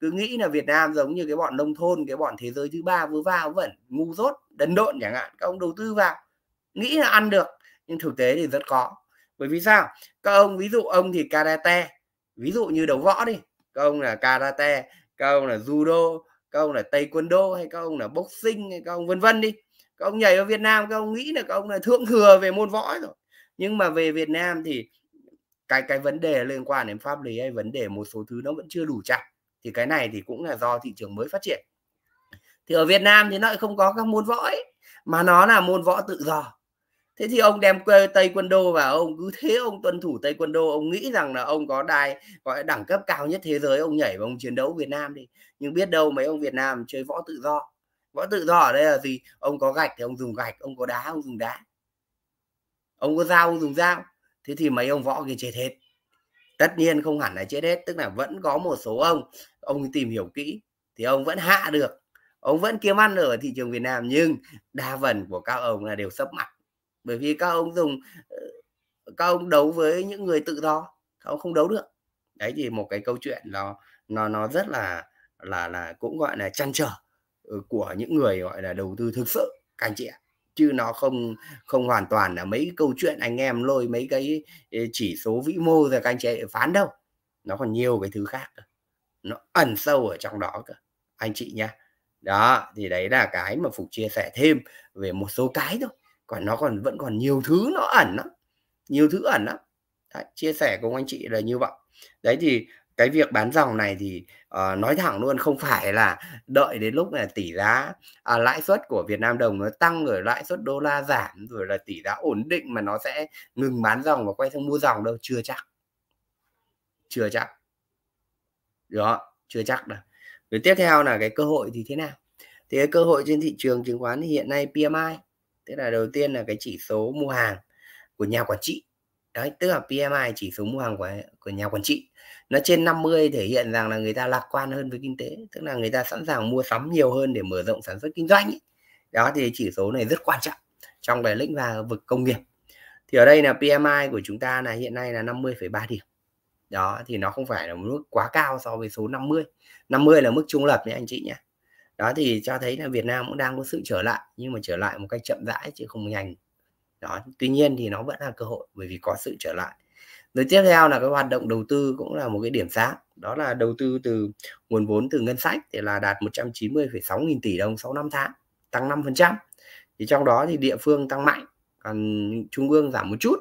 cứ nghĩ là Việt Nam giống như cái bọn nông thôn cái bọn thế giới thứ ba vừa vào vẫn ngu dốt đần độn chẳng hạn các ông đầu tư vào nghĩ là ăn được nhưng thực tế thì rất khó bởi vì sao các ông ví dụ ông thì karate ví dụ như đấu võ đi các ông là karate các ông là judo các ông là tây quân đô hay các ông là boxing hay các ông vân vân đi các ông nhảy ở Việt Nam các ông nghĩ là các ông là thượng thừa về môn võ rồi nhưng mà về Việt Nam thì cái cái vấn đề liên quan đến pháp lý hay vấn đề một số thứ nó vẫn chưa đủ chặt thì cái này thì cũng là do thị trường mới phát triển thì ở Việt Nam thì nó lại không có các môn võ ấy, mà nó là môn võ tự do thế thì ông đem tây quân đô và ông cứ thế ông tuân thủ tây quân đô ông nghĩ rằng là ông có đai gọi đẳng cấp cao nhất thế giới ông nhảy vào ông chiến đấu việt nam đi nhưng biết đâu mấy ông việt nam chơi võ tự do võ tự do ở đây là gì ông có gạch thì ông dùng gạch ông có đá ông dùng đá ông có dao ông dùng dao thế thì mấy ông võ thì chết hết tất nhiên không hẳn là chết hết tức là vẫn có một số ông ông tìm hiểu kỹ thì ông vẫn hạ được ông vẫn kiếm ăn ở thị trường việt nam nhưng đa phần của các ông là đều sấp mặt bởi vì các ông dùng ờ, các ông đấu với những người tự do các ông không đấu được đấy thì một cái câu chuyện nó nó nó rất là là là cũng gọi là chăn trở ừ, của những người gọi là đầu tư thực sự các anh chị ạ chứ nó không không hoàn toàn là mấy câu chuyện anh em lôi mấy cái chỉ số vĩ mô ra các anh chị phán đâu nó còn nhiều cái thứ khác nó ẩn sâu ở trong đó cơ anh chị nhá đó thì đấy là cái mà phục chia sẻ thêm về một số cái thôi còn nó còn vẫn còn nhiều thứ nó ẩn lắm nhiều thứ ẩn lắm đấy, chia sẻ cùng anh chị là như vậy đấy thì cái việc bán dòng này thì uh, nói thẳng luôn không phải là đợi đến lúc là tỷ giá à, lãi suất của Việt Nam đồng nó tăng rồi lãi suất đô la giảm rồi là tỷ giá ổn định mà nó sẽ ngừng bán dòng và quay sang mua dòng đâu chưa chắc chưa chắc đó chưa chắc đâu rồi tiếp theo là cái cơ hội thì thế nào thì cái cơ hội trên thị trường chứng khoán thì hiện nay PMI tức là đầu tiên là cái chỉ số mua hàng của nhà quản trị đấy tức là PMI chỉ số mua hàng của của nhà quản trị nó trên 50 thể hiện rằng là người ta lạc quan hơn với kinh tế tức là người ta sẵn sàng mua sắm nhiều hơn để mở rộng sản xuất kinh doanh ấy. đó thì chỉ số này rất quan trọng trong về lĩnh vực công nghiệp thì ở đây là PMI của chúng ta là hiện nay là 50,3 điểm đó thì nó không phải là mức quá cao so với số 50 50 là mức trung lập nhé anh chị nhé đó thì cho thấy là Việt Nam cũng đang có sự trở lại nhưng mà trở lại một cách chậm rãi chứ không nhanh đó tuy nhiên thì nó vẫn là cơ hội bởi vì có sự trở lại rồi tiếp theo là cái hoạt động đầu tư cũng là một cái điểm sáng đó là đầu tư từ nguồn vốn từ ngân sách thì là đạt 190,6 nghìn tỷ đồng sau 5 tháng tăng 5% thì trong đó thì địa phương tăng mạnh còn trung ương giảm một chút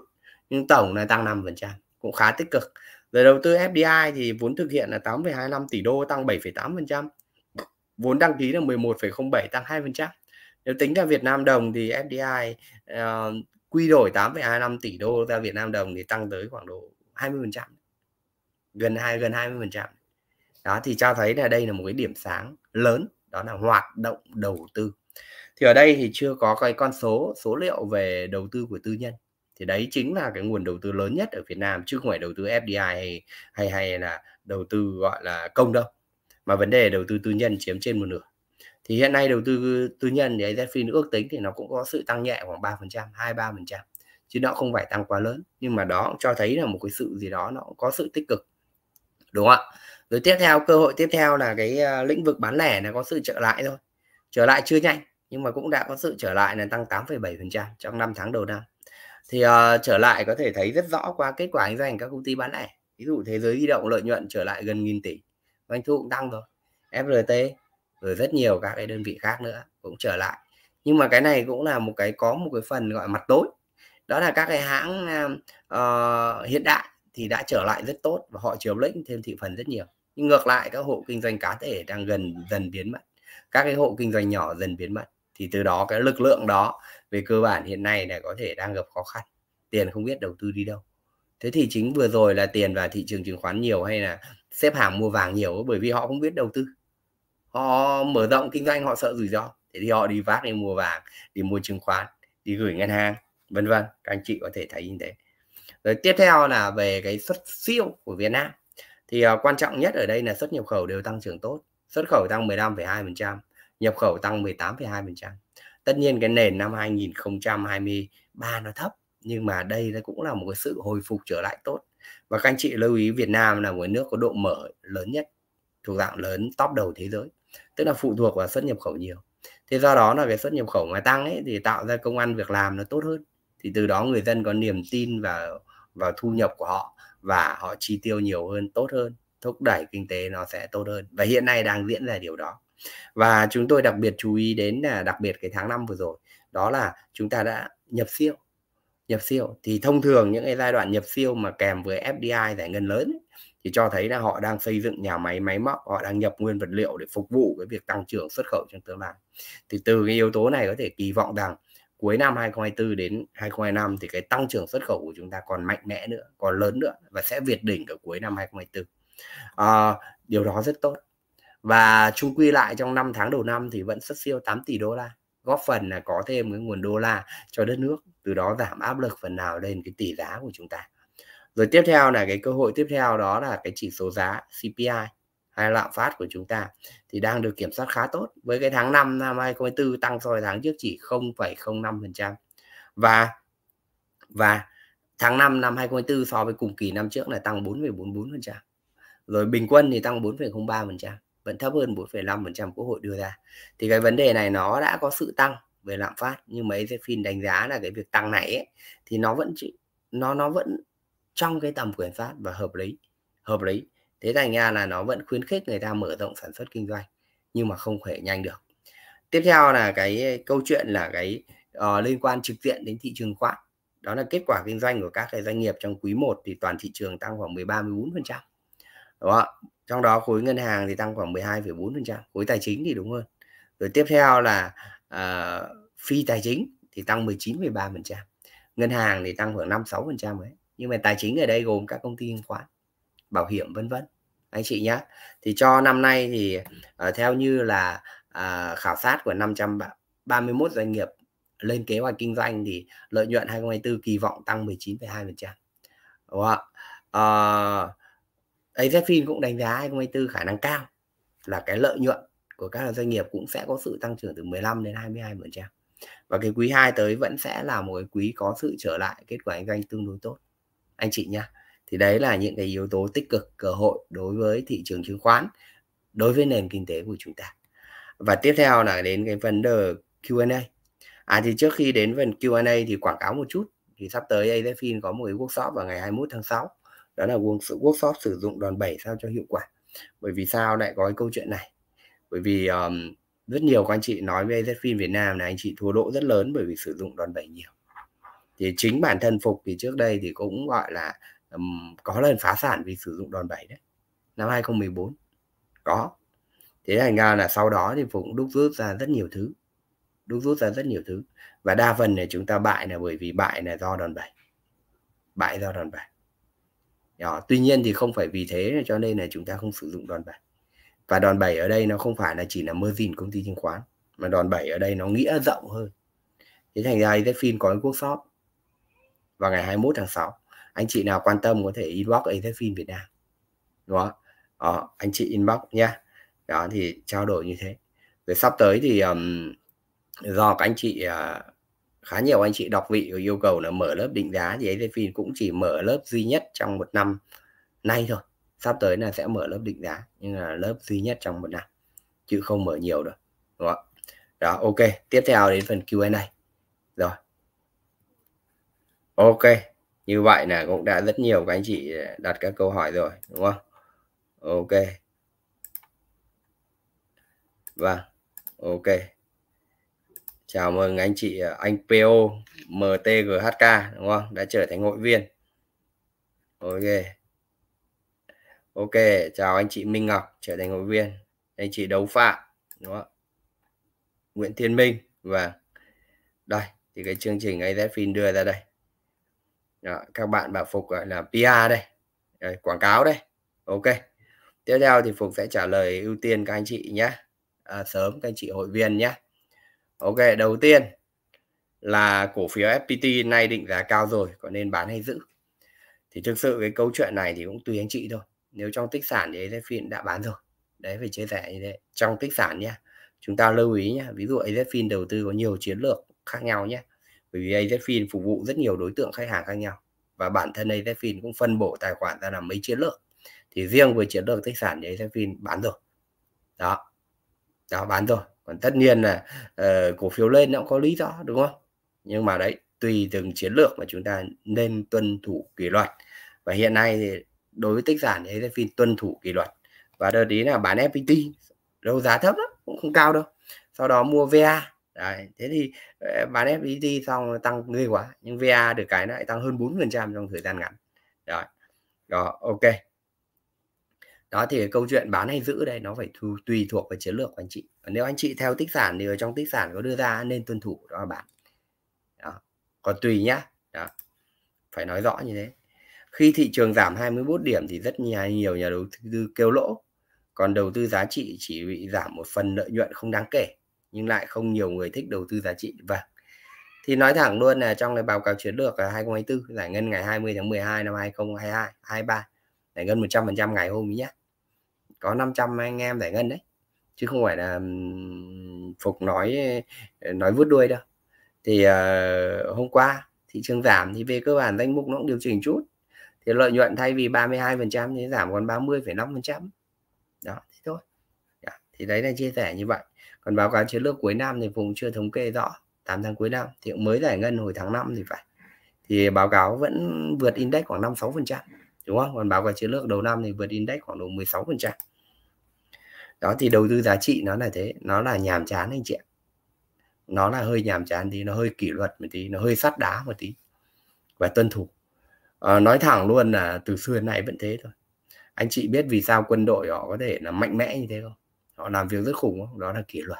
nhưng tổng là tăng 5% cũng khá tích cực về đầu tư FDI thì vốn thực hiện là 8,25 tỷ đô tăng 7,8% vốn đăng ký là 11,07 tăng 2%. Nếu tính ra Việt Nam đồng thì FDI uh, ờ, quy đổi 8,25 tỷ đô ra Việt Nam đồng thì tăng tới khoảng độ 20%. Gần 2 gần 20%. Đó thì cho thấy là đây là một cái điểm sáng lớn, đó là hoạt động đầu tư. Thì ở đây thì chưa có cái con số số liệu về đầu tư của tư nhân thì đấy chính là cái nguồn đầu tư lớn nhất ở Việt Nam chứ không phải đầu tư FDI hay hay, hay là đầu tư gọi là công đâu mà vấn đề đầu tư tư nhân chiếm trên một nửa thì hiện nay đầu tư tư nhân thì AZFIN ước tính thì nó cũng có sự tăng nhẹ khoảng 3% phần trăm. chứ nó không phải tăng quá lớn nhưng mà đó cũng cho thấy là một cái sự gì đó nó cũng có sự tích cực đúng không ạ rồi tiếp theo cơ hội tiếp theo là cái à, lĩnh vực bán lẻ nó có sự trở lại thôi trở lại chưa nhanh nhưng mà cũng đã có sự trở lại là tăng 8,7% trong 5 tháng đầu năm thì uh, trở lại có thể thấy rất rõ qua kết quả kinh doanh các công ty bán lẻ ví dụ thế giới di động lợi nhuận trở lại gần nghìn tỷ doanh thu cũng tăng rồi frt rồi rất nhiều các cái đơn vị khác nữa cũng trở lại nhưng mà cái này cũng là một cái có một cái phần gọi mặt tối đó là các cái hãng uh, hiện đại thì đã trở lại rất tốt và họ chiếm lĩnh thêm thị phần rất nhiều nhưng ngược lại các hộ kinh doanh cá thể đang gần dần biến mất các cái hộ kinh doanh nhỏ dần biến mất thì từ đó cái lực lượng đó về cơ bản hiện nay là có thể đang gặp khó khăn tiền không biết đầu tư đi đâu thế thì chính vừa rồi là tiền vào thị trường chứng khoán nhiều hay là xếp hàng mua vàng nhiều bởi vì họ không biết đầu tư họ mở rộng kinh doanh họ sợ rủi ro thế thì họ đi vác đi mua vàng đi mua chứng khoán đi gửi ngân hàng vân vân các anh chị có thể thấy như thế rồi tiếp theo là về cái xuất siêu của Việt Nam thì uh, quan trọng nhất ở đây là xuất nhập khẩu đều tăng trưởng tốt xuất khẩu tăng 15,2% nhập khẩu tăng 18,2% tất nhiên cái nền năm 2023 nó thấp nhưng mà đây nó cũng là một cái sự hồi phục trở lại tốt và các anh chị lưu ý Việt Nam là một nước có độ mở lớn nhất thuộc dạng lớn top đầu thế giới tức là phụ thuộc vào xuất nhập khẩu nhiều thế do đó là cái xuất nhập khẩu mà tăng ấy thì tạo ra công ăn việc làm nó tốt hơn thì từ đó người dân có niềm tin vào vào thu nhập của họ và họ chi tiêu nhiều hơn tốt hơn thúc đẩy kinh tế nó sẽ tốt hơn và hiện nay đang diễn ra điều đó và chúng tôi đặc biệt chú ý đến là đặc biệt cái tháng năm vừa rồi đó là chúng ta đã nhập siêu nhập siêu thì thông thường những cái giai đoạn nhập siêu mà kèm với FDI giải ngân lớn ấy, thì cho thấy là họ đang xây dựng nhà máy máy móc họ đang nhập nguyên vật liệu để phục vụ cái việc tăng trưởng xuất khẩu trong tương lai thì từ cái yếu tố này có thể kỳ vọng rằng cuối năm 2024 đến 2025 thì cái tăng trưởng xuất khẩu của chúng ta còn mạnh mẽ nữa còn lớn nữa và sẽ việt đỉnh ở cuối năm 2024 à, ờ, điều đó rất tốt và chung quy lại trong 5 tháng đầu năm thì vẫn xuất siêu 8 tỷ đô la góp phần là có thêm cái nguồn đô la cho đất nước từ đó giảm áp lực phần nào lên cái tỷ giá của chúng ta rồi tiếp theo là cái cơ hội tiếp theo đó là cái chỉ số giá CPI hay lạm phát của chúng ta thì đang được kiểm soát khá tốt với cái tháng 5 năm 2024 tăng so với tháng trước chỉ 0,05% và và tháng 5 năm 2024 so với cùng kỳ năm trước là tăng 4,44% rồi bình quân thì tăng 4,03% vẫn thấp hơn 4,5% quốc hội đưa ra thì cái vấn đề này nó đã có sự tăng về lạm phát nhưng mấy cái phim đánh giá là cái việc tăng này ấy, thì nó vẫn chỉ, nó nó vẫn trong cái tầm quyền phát và hợp lý hợp lý thế thành ra là nó vẫn khuyến khích người ta mở rộng sản xuất kinh doanh nhưng mà không thể nhanh được tiếp theo là cái câu chuyện là cái uh, liên quan trực diện đến thị trường khoán đó là kết quả kinh doanh của các cái doanh nghiệp trong quý 1 thì toàn thị trường tăng khoảng 13 14 phần trăm đó trong đó khối ngân hàng thì tăng khoảng 12,4% khối tài chính thì đúng hơn rồi tiếp theo là uh, phi tài chính thì tăng 19,3% ngân hàng thì tăng khoảng 5-6% ấy nhưng mà tài chính ở đây gồm các công ty chứng khoán bảo hiểm vân vân anh chị nhé thì cho năm nay thì uh, theo như là uh, khảo sát của 531 doanh nghiệp lên kế hoạch kinh doanh thì lợi nhuận 2024 kỳ vọng tăng 19,2% đúng không ạ uh, AZFIN cũng đánh giá 2024 khả năng cao là cái lợi nhuận của các doanh nghiệp cũng sẽ có sự tăng trưởng từ 15 đến 22% phần trăm và cái quý 2 tới vẫn sẽ là một cái quý có sự trở lại kết quả kinh doanh tương đối tốt anh chị nhá thì đấy là những cái yếu tố tích cực cơ hội đối với thị trường chứng khoán đối với nền kinh tế của chúng ta và tiếp theo là đến cái vấn đề Q&A à thì trước khi đến phần Q&A thì quảng cáo một chút thì sắp tới AZFIN có một cái workshop vào ngày 21 tháng 6 đó là sự workshop sử dụng đòn bẩy sao cho hiệu quả bởi vì sao lại có cái câu chuyện này bởi vì um, rất nhiều các anh chị nói với AZFIN Việt Nam là anh chị thua lỗ rất lớn bởi vì sử dụng đòn bẩy nhiều thì chính bản thân Phục thì trước đây thì cũng gọi là um, có lần phá sản vì sử dụng đòn bẩy đấy năm 2014 có thế thành ra là sau đó thì Phục cũng đúc rút ra rất nhiều thứ đúc rút ra rất nhiều thứ và đa phần là chúng ta bại là bởi vì bại là do đòn bẩy bại do đòn bẩy đó. tuy nhiên thì không phải vì thế cho nên là chúng ta không sử dụng đòn bẩy và đòn bẩy ở đây nó không phải là chỉ là mơ dìn công ty chứng khoán mà đòn bẩy ở đây nó nghĩa rộng hơn thế thành ra AZFIN có cái workshop vào ngày 21 tháng 6 anh chị nào quan tâm có thể inbox AZFIN Việt Nam đó, đó anh chị inbox nhé đó thì trao đổi như thế rồi sắp tới thì um, do các anh chị uh, khá nhiều anh chị đọc vị yêu cầu là mở lớp định giá thì AZFIN cũng chỉ mở lớp duy nhất trong một năm nay thôi sắp tới là sẽ mở lớp định giá nhưng là lớp duy nhất trong một năm chứ không mở nhiều được đúng không? đó ok tiếp theo đến phần Q&A rồi ok như vậy là cũng đã rất nhiều các anh chị đặt các câu hỏi rồi đúng không ok và vâng, ok chào mừng anh chị ờ, anh PO MTGHK đúng không đã trở thành hội viên ok ok chào anh chị Minh Ngọc trở thành hội viên anh chị Đấu Phạm đúng không Nguyễn Thiên Minh và vâng. đây thì cái chương trình AZFIN đưa ra đây đó, các bạn bảo phục gọi là PR đây đây, quảng cáo đây ok tiếp theo thì phục sẽ trả lời ưu tiên các anh chị nhé à, sớm các anh chị hội viên nhé ok đầu tiên là cổ phiếu FPT nay định giá cao rồi có nên bán hay giữ thì thực sự cái câu chuyện này thì cũng tùy anh chị thôi nếu trong tích sản thì AZFIN đã bán rồi đấy phải chia sẻ như thế trong tích sản nhé chúng ta lưu ý nhé ví dụ AZFIN đầu tư có nhiều chiến lược khác nhau nhé bởi vì AZFIN phục vụ rất nhiều đối tượng khách hàng khác nhau và bản thân AZFIN cũng phân bổ tài khoản ra làm mấy chiến lược thì riêng với chiến lược tích sản thì AZFIN bán rồi đó đó bán rồi còn tất nhiên là uh, cổ phiếu lên nó cũng có lý do đúng không nhưng mà đấy tùy từng chiến lược mà chúng ta nên tuân thủ kỷ luật và hiện nay thì đối với tích sản thì phiên tuân thủ kỷ luật và đợt ý là bán FPT đâu giá thấp lắm cũng không cao đâu sau đó mua VA Đấy, thế thì ờ, bán FPT xong tăng ghê quá nhưng VA được cái lại tăng hơn 4% trong thời gian ngắn rồi đó ok đó thì cái câu chuyện bán hay giữ đây nó phải thu, tùy thuộc vào chiến lược của anh chị và nếu anh chị theo tích sản thì ở trong tích sản có đưa ra nên tuân thủ đó là bán đó. còn tùy nhá đó. phải nói rõ như thế khi thị trường giảm 21 điểm thì rất nhà, nhiều nhà đầu tư kêu lỗ còn đầu tư giá trị chỉ bị giảm một phần lợi nhuận không đáng kể nhưng lại không nhiều người thích đầu tư giá trị vâng thì nói thẳng luôn là trong cái báo cáo chiến lược 2024 à, giải ngân ngày 20 tháng 12 năm 2022 23 giải ngân 100% ngày hôm ấy nhé có 500 anh em giải ngân đấy chứ không phải là phục nói ờ, nói vút đuôi đâu thì uh, hôm qua thị trường giảm thì về cơ bản danh mục nó cũng điều chỉnh chút thì lợi nhuận thay vì 32 phần trăm thì giảm còn 30,5 phần trăm đó thế thôi dạ, thì đấy là chia sẻ như vậy còn báo cáo chiến lược cuối năm thì vùng chưa thống kê rõ 8 tháng cuối năm thì mới giải ngân hồi tháng 5 thì phải thì báo cáo vẫn vượt index khoảng 56 phần trăm đúng không còn báo cáo chiến lược đầu năm thì vượt index khoảng độ 16 phần trăm đó thì đầu tư giá trị nó là thế nó là nhàm chán anh chị ạ nó là hơi nhàm chán tí nó hơi kỷ luật một tí nó hơi sắt đá một tí và tuân thủ à, nói thẳng luôn là từ xưa đến nay vẫn thế thôi anh chị biết vì sao quân đội họ có thể là mạnh mẽ như thế không họ làm việc rất khủng không đó là kỷ luật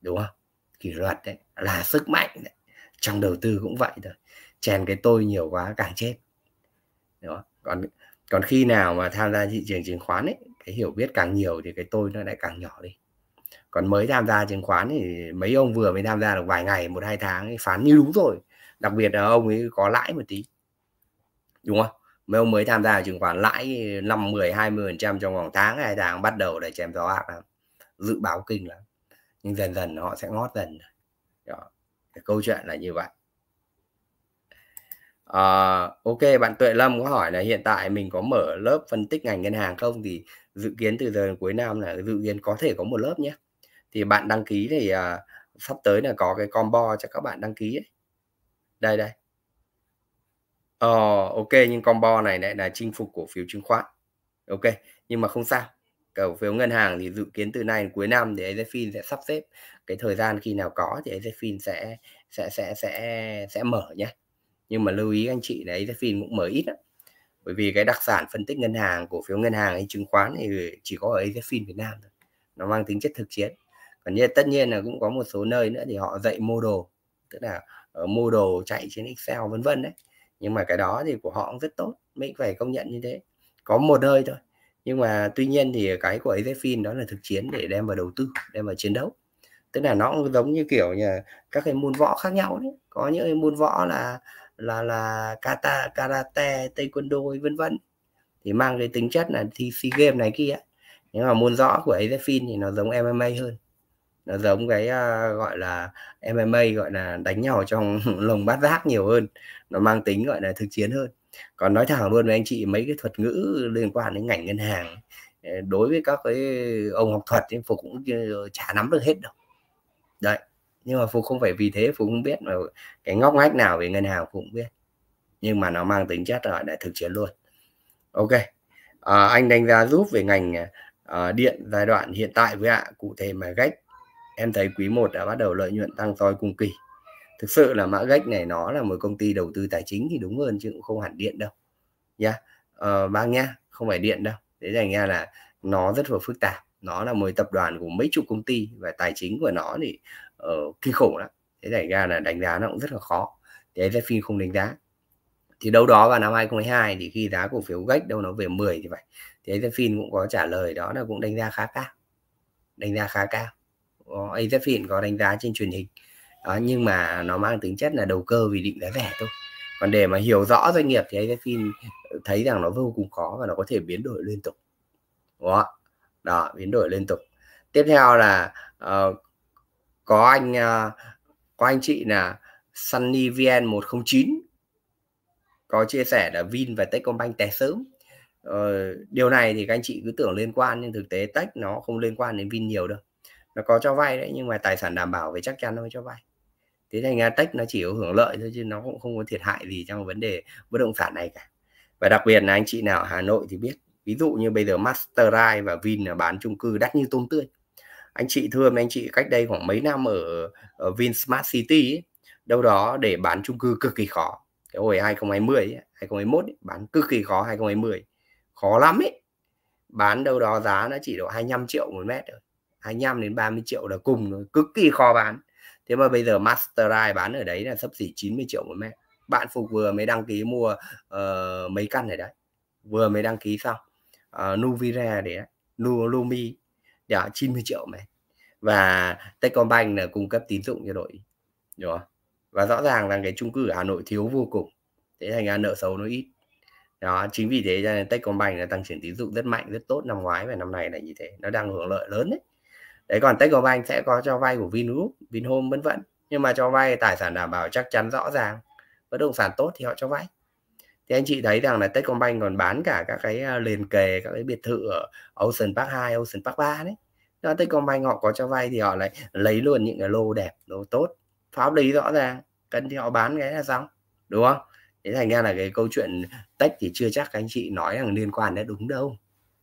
đúng không kỷ luật đấy là sức mạnh đấy. trong đầu tư cũng vậy thôi chèn cái tôi nhiều quá càng chết đúng không còn còn khi nào mà tham gia thị trường chứng khoán ấy cái hiểu biết càng nhiều thì cái tôi nó lại càng nhỏ đi còn mới tham gia chứng khoán thì mấy ông vừa mới tham gia được vài ngày một hai tháng ấy, phán như đúng rồi đặc biệt là ông ấy có lãi một tí đúng không mấy ông mới tham gia chứng khoán lãi 5 10 20 phần trăm trong vòng tháng hai tháng bắt đầu để chém gió ác lắm dự báo kinh lắm nhưng dần dần họ sẽ ngót dần Đó. cái câu chuyện là như vậy À, ok, bạn Tuệ Lâm có hỏi là hiện tại mình có mở lớp phân tích ngành ngân hàng không thì dự kiến từ giờ đến cuối năm là dự kiến có thể có một lớp nhé. Thì bạn đăng ký thì à, sắp tới là có cái combo cho các bạn đăng ký ấy. Đây đây. Ờ, ok nhưng combo này lại là chinh phục cổ phiếu chứng khoán. Ok, nhưng mà không sao. Cổ phiếu ngân hàng thì dự kiến từ nay đến cuối năm thì AZFIN sẽ sắp xếp cái thời gian khi nào có thì AZFIN sẽ sẽ sẽ sẽ sẽ mở nhé nhưng mà lưu ý anh chị là AZFIN cũng mở ít đó. bởi vì cái đặc sản phân tích ngân hàng cổ phiếu ngân hàng hay chứng khoán thì chỉ có ở AZFIN Việt Nam thôi nó mang tính chất thực chiến còn như tất nhiên là cũng có một số nơi nữa thì họ dạy mô đồ, tức là ở ờ, mô đồ chạy trên Excel vân vân đấy nhưng mà cái đó thì của họ cũng rất tốt mình phải công nhận như thế có một nơi thôi nhưng mà tuy nhiên thì cái của AZFIN đó là thực chiến để đem vào đầu tư đem vào chiến đấu tức là nó cũng giống như kiểu như các cái môn võ khác nhau đấy có những cái môn võ là là là kata karate taekwondo vân vân thì mang cái tính chất là thi sea games này kia nhưng mà môn rõ của Azefin thì nó giống MMA hơn nó giống cái uh, gọi là MMA gọi là đánh nhau trong (laughs) lồng bát giác nhiều hơn nó mang tính gọi là thực chiến hơn còn nói thẳng luôn với anh chị mấy cái thuật ngữ liên quan đến ngành ngân hàng ờ, đối với các cái ông học thuật thì phục cũng chả nắm được hết đâu đấy nhưng mà phú không phải vì thế phú không biết mà cái ngóc ngách nào về ngân hàng phú cũng biết nhưng mà nó mang tính chất là để thực chiến luôn ok à, anh đánh giá giúp về ngành uh, điện giai đoạn hiện tại với ạ cụ thể mà gách e em thấy quý 1 đã bắt đầu lợi nhuận tăng soi cùng kỳ thực sự là mã gách e này nó là một công ty đầu tư tài chính thì đúng hơn chứ cũng không hẳn điện đâu nhá yeah. Ờ, uh, bác nhá không phải điện đâu thế thành ra là nó rất là phức tạp nó là một tập đoàn của mấy chục công ty và tài chính của nó thì uh, kinh khủng lắm thế thành ra là đánh giá nó cũng rất là khó thế FI không đánh giá thì đâu đó vào năm 2022 thì khi giá cổ phiếu gách đâu nó về 10 thì vậy. Thế AZFIN cũng có trả lời đó là cũng đánh giá khá cao đánh giá khá cao có AZFIN có đánh giá trên truyền hình đó, nhưng mà nó mang tính chất là đầu cơ vì định giá rẻ thôi còn để mà hiểu rõ doanh nghiệp thì AZFIN ờ, thấy rằng nó vô cùng khó và nó có thể biến đổi liên tục đó, đó biến đổi liên tục tiếp theo là uh, có anh ờ, có anh chị là Sunny VN 109 có chia sẻ là Vin và Techcombank té sớm ờ, điều này thì các anh chị cứ tưởng liên quan nhưng thực tế tech nó không liên quan đến Vin nhiều đâu nó có cho vay đấy nhưng mà tài sản đảm bảo về chắc chắn nó mới cho vay thế thành ra tech nó chỉ có hưởng lợi thôi chứ nó cũng không có thiệt hại gì trong vấn đề bất động sản này cả và đặc biệt là anh chị nào ở Hà Nội thì biết ví dụ như bây giờ Masterai và Vin là bán chung cư đắt như tôm tươi anh chị thưa anh chị cách đây khoảng mấy năm ở, ở Vinsmart City ấy, đâu đó để bán chung cư cực kỳ khó cái hồi 2020 ấy, 2021 ấy, bán cực kỳ khó 2020 khó lắm ấy bán đâu đó giá nó chỉ độ 25 triệu một mét rồi 25 đến 30 triệu là cùng cực kỳ khó bán thế mà bây giờ Masterai bán ở đấy là sắp xỉ 90 triệu một mét bạn phục vừa mới đăng ký mua uh, mấy căn này đấy vừa mới đăng ký xong uh, ờ, Nuvire để Lumi dạ 90 triệu mà và Techcombank là cung cấp tín dụng cho đội đúng không? và rõ ràng rằng cái chung cư ở Hà Nội thiếu vô cùng thế thành ra nợ xấu nó ít đó chính vì thế cho nên Techcombank là tăng trưởng tín dụng rất mạnh rất tốt năm ngoái và năm nay là như thế nó đang hưởng lợi lớn đấy đấy còn Techcombank sẽ có cho vay của Vingroup Vinhome vân vân nhưng mà cho vay tài sản đảm bảo chắc chắn rõ ràng bất động sản tốt thì họ cho vay thì anh chị thấy rằng là Techcombank còn bán cả các cái à, liền kề các cái biệt thự ở Ocean Park 2, Ocean Park 3 đấy đó Techcombank họ có cho vay thì họ lại lấy luôn những cái lô đẹp lô tốt pháp lý rõ ràng cần thì họ bán cái là xong đúng không thế thành ra là cái câu chuyện tech thì chưa chắc anh chị nói rằng liên quan đến đúng đâu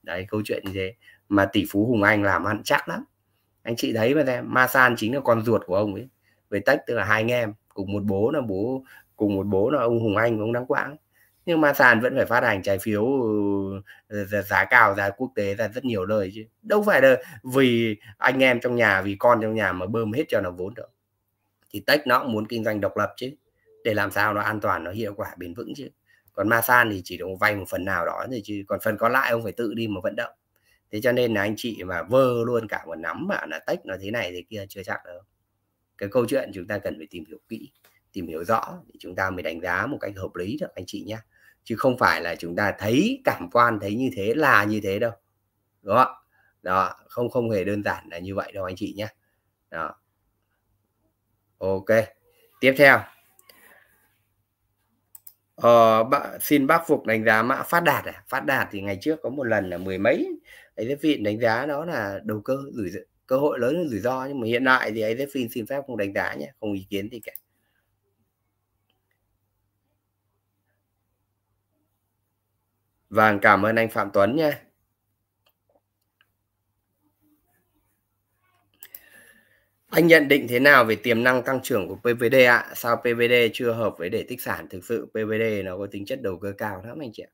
đấy câu chuyện như thế mà tỷ phú hùng anh làm ăn chắc lắm anh chị thấy mà xem masan chính là con ruột của ông ấy với tách tức là hai anh em cùng một bố là bố cùng một bố là ông hùng anh ông đăng quang ấy nhưng mà sàn vẫn phải phát hành trái phiếu ừ, giá cao ra quốc tế ra rất nhiều lời chứ đâu phải là vì anh em trong nhà vì con trong nhà mà bơm hết cho nó vốn được thì tech nó cũng muốn kinh doanh độc lập chứ để làm sao nó an toàn nó hiệu quả bền vững chứ còn ma san thì chỉ được vay một phần nào đó thì chứ còn phần còn lại ông phải tự đi mà vận động thế cho nên là anh chị mà vơ luôn cả một nắm mà là tách nó thế này thì kia chưa chắc đâu cái câu chuyện chúng ta cần phải tìm hiểu kỹ tìm hiểu rõ thì chúng ta mới đánh giá một cách hợp lý được anh chị nhé chứ không phải là chúng ta thấy cảm quan thấy như thế là như thế đâu đúng không đó không không hề đơn giản là như vậy đâu anh chị nhé đó ok tiếp theo ờ, bác, xin bác phục đánh giá mã phát đạt à? phát đạt thì ngày trước có một lần là mười mấy ấy vị đánh giá đó là đầu cơ rủi cơ hội lớn hơn rủi ro nhưng mà hiện tại thì ấy xin phép không đánh giá nhé không ý kiến thì cả Vâng, cảm ơn anh Phạm Tuấn nha. Anh nhận định thế nào về tiềm năng tăng trưởng của PVD ạ? À? Sao PVD chưa hợp với để tích sản? Thực sự PVD nó có tính chất đầu cơ cao lắm anh chị ạ.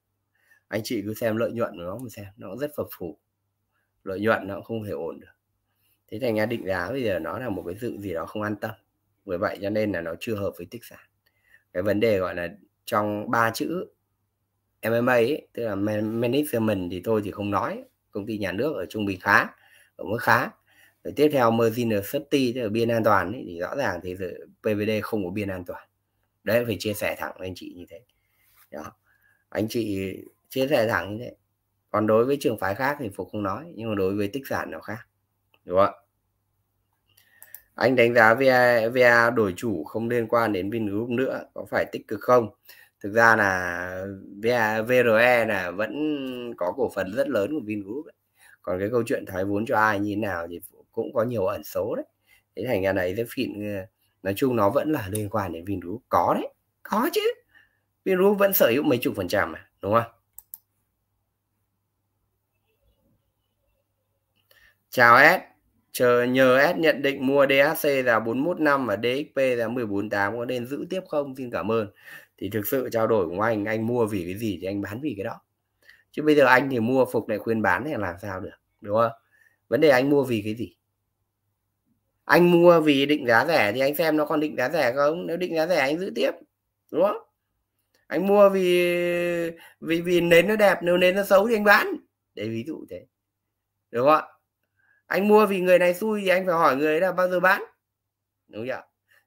Anh chị cứ xem lợi nhuận của nó mà xem, nó rất phập phù. Lợi nhuận nó không hề ổn được. Thế thành ra định giá bây giờ nó là một cái sự gì đó không an tâm. Bởi vậy cho nên là nó chưa hợp với tích sản. Cái vấn đề gọi là trong ba chữ MMA ấy, tức là management thì tôi thì không nói công ty nhà nước ở trung bình khá ở mức khá rồi tiếp theo margin safety tức là biên an toàn ấy, thì rõ ràng thì PVD không có biên an toàn đấy phải chia sẻ thẳng với anh chị như thế đó anh chị chia sẻ thẳng như thế còn đối với trường phái khác thì phục không nói nhưng mà đối với tích sản nào khác đúng không anh đánh giá VA, VA đổi chủ không liên quan đến Vingroup nữa có phải tích cực không thực ra là VRE là vẫn có cổ phần rất lớn của Vingroup đấy. còn cái câu chuyện thoái vốn cho ai như thế nào thì cũng có nhiều ẩn số đấy thế thành ra đấy cái phịn ờ, nói chung nó vẫn là liên quan đến Vingroup có đấy có chứ Vingroup vẫn sở hữu mấy chục phần trăm mà đúng không chào S chờ nhờ S nhận định mua DHC là 41 năm và DXP là 14 8 có nên giữ tiếp không xin cảm ơn thì thực sự trao đổi của anh anh mua vì cái gì thì anh bán vì cái đó chứ bây giờ anh thì mua phục lại khuyên bán thì làm sao được đúng không vấn đề anh mua vì cái gì anh mua vì định giá rẻ thì anh xem nó còn định giá rẻ không nếu định giá rẻ anh giữ tiếp đúng không anh mua vì vì vì nến nó đẹp nếu nến nó xấu thì anh bán để ví dụ thế đúng không anh mua vì người này xui thì anh phải hỏi người ấy là bao giờ bán đúng không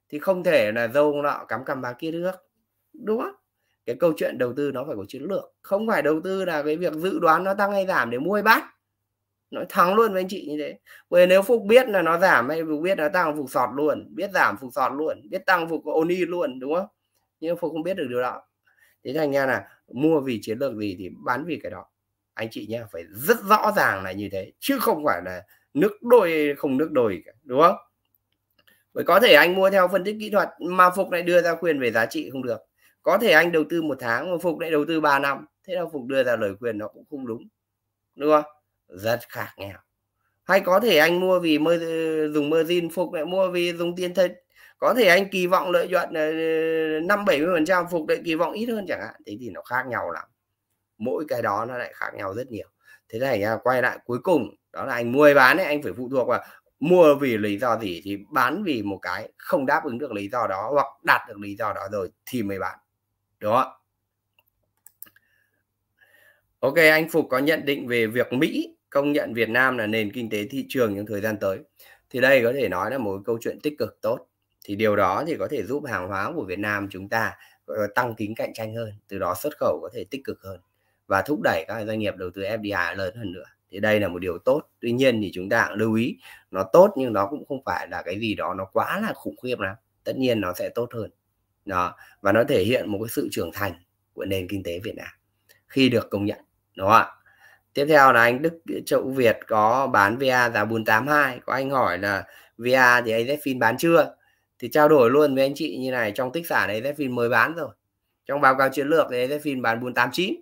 thì không thể là dâu nọ cắm cằm bà kia được đúng không cái câu chuyện đầu tư nó phải có chiến lược không phải đầu tư là cái việc dự đoán nó tăng hay giảm để mua hay bán nói thắng luôn với anh chị như thế bởi nếu phúc biết là nó giảm hay phục biết nó tăng phục sọt luôn biết giảm phục sọt luôn biết tăng phục oni luôn đúng không nhưng phúc không biết được điều đó thế thành ra là mua vì chiến lược gì thì bán vì cái đó anh chị nhé phải rất rõ ràng là như thế chứ không phải là nước đôi không nước đôi đúng không bởi có thể anh mua theo phân tích kỹ thuật mà phục lại đưa ra quyền về giá trị không được có thể anh đầu tư một tháng mà phục lại đầu tư 3 năm thế là phục đưa ra lời khuyên nó cũng không đúng đúng không rất khác nghèo hay có thể anh mua vì mơ ờ, dùng margin phục lại mua vì dùng tiền thật có thể anh kỳ vọng lợi nhuận ờ, năm bảy mươi phần trăm phục lại kỳ vọng ít hơn chẳng hạn thế thì nó khác nhau lắm mỗi cái đó nó lại khác nhau rất nhiều thế này quay lại cuối cùng đó là anh mua bán ấy anh phải phụ thuộc vào mua vì lý do gì thì bán vì một cái không đáp ứng được lý do đó hoặc đạt được lý do đó rồi thì mới bán đó ok anh phục có nhận định về việc mỹ công nhận việt nam là nền kinh tế thị trường trong thời gian tới thì đây có thể nói là một câu chuyện tích cực tốt thì điều đó thì có thể giúp hàng hóa của việt nam chúng ta tăng tính cạnh tranh hơn từ đó xuất khẩu có thể tích cực hơn và thúc đẩy các doanh nghiệp đầu tư fdi lớn hơn nữa thì đây là một điều tốt tuy nhiên thì chúng ta cũng lưu ý nó tốt nhưng nó cũng không phải là cái gì đó nó quá là khủng khiếp lắm tất nhiên nó sẽ tốt hơn đó và nó thể hiện một cái sự trưởng thành của nền kinh tế Việt Nam khi được công nhận đúng không ạ tiếp theo là anh Đức Châu Việt có bán VA giá 482 có anh hỏi là VA thì AZFIN bán chưa thì trao đổi luôn với anh chị như này trong tích sản AZFIN mới bán rồi trong báo cáo chiến lược thì AZFIN bán 489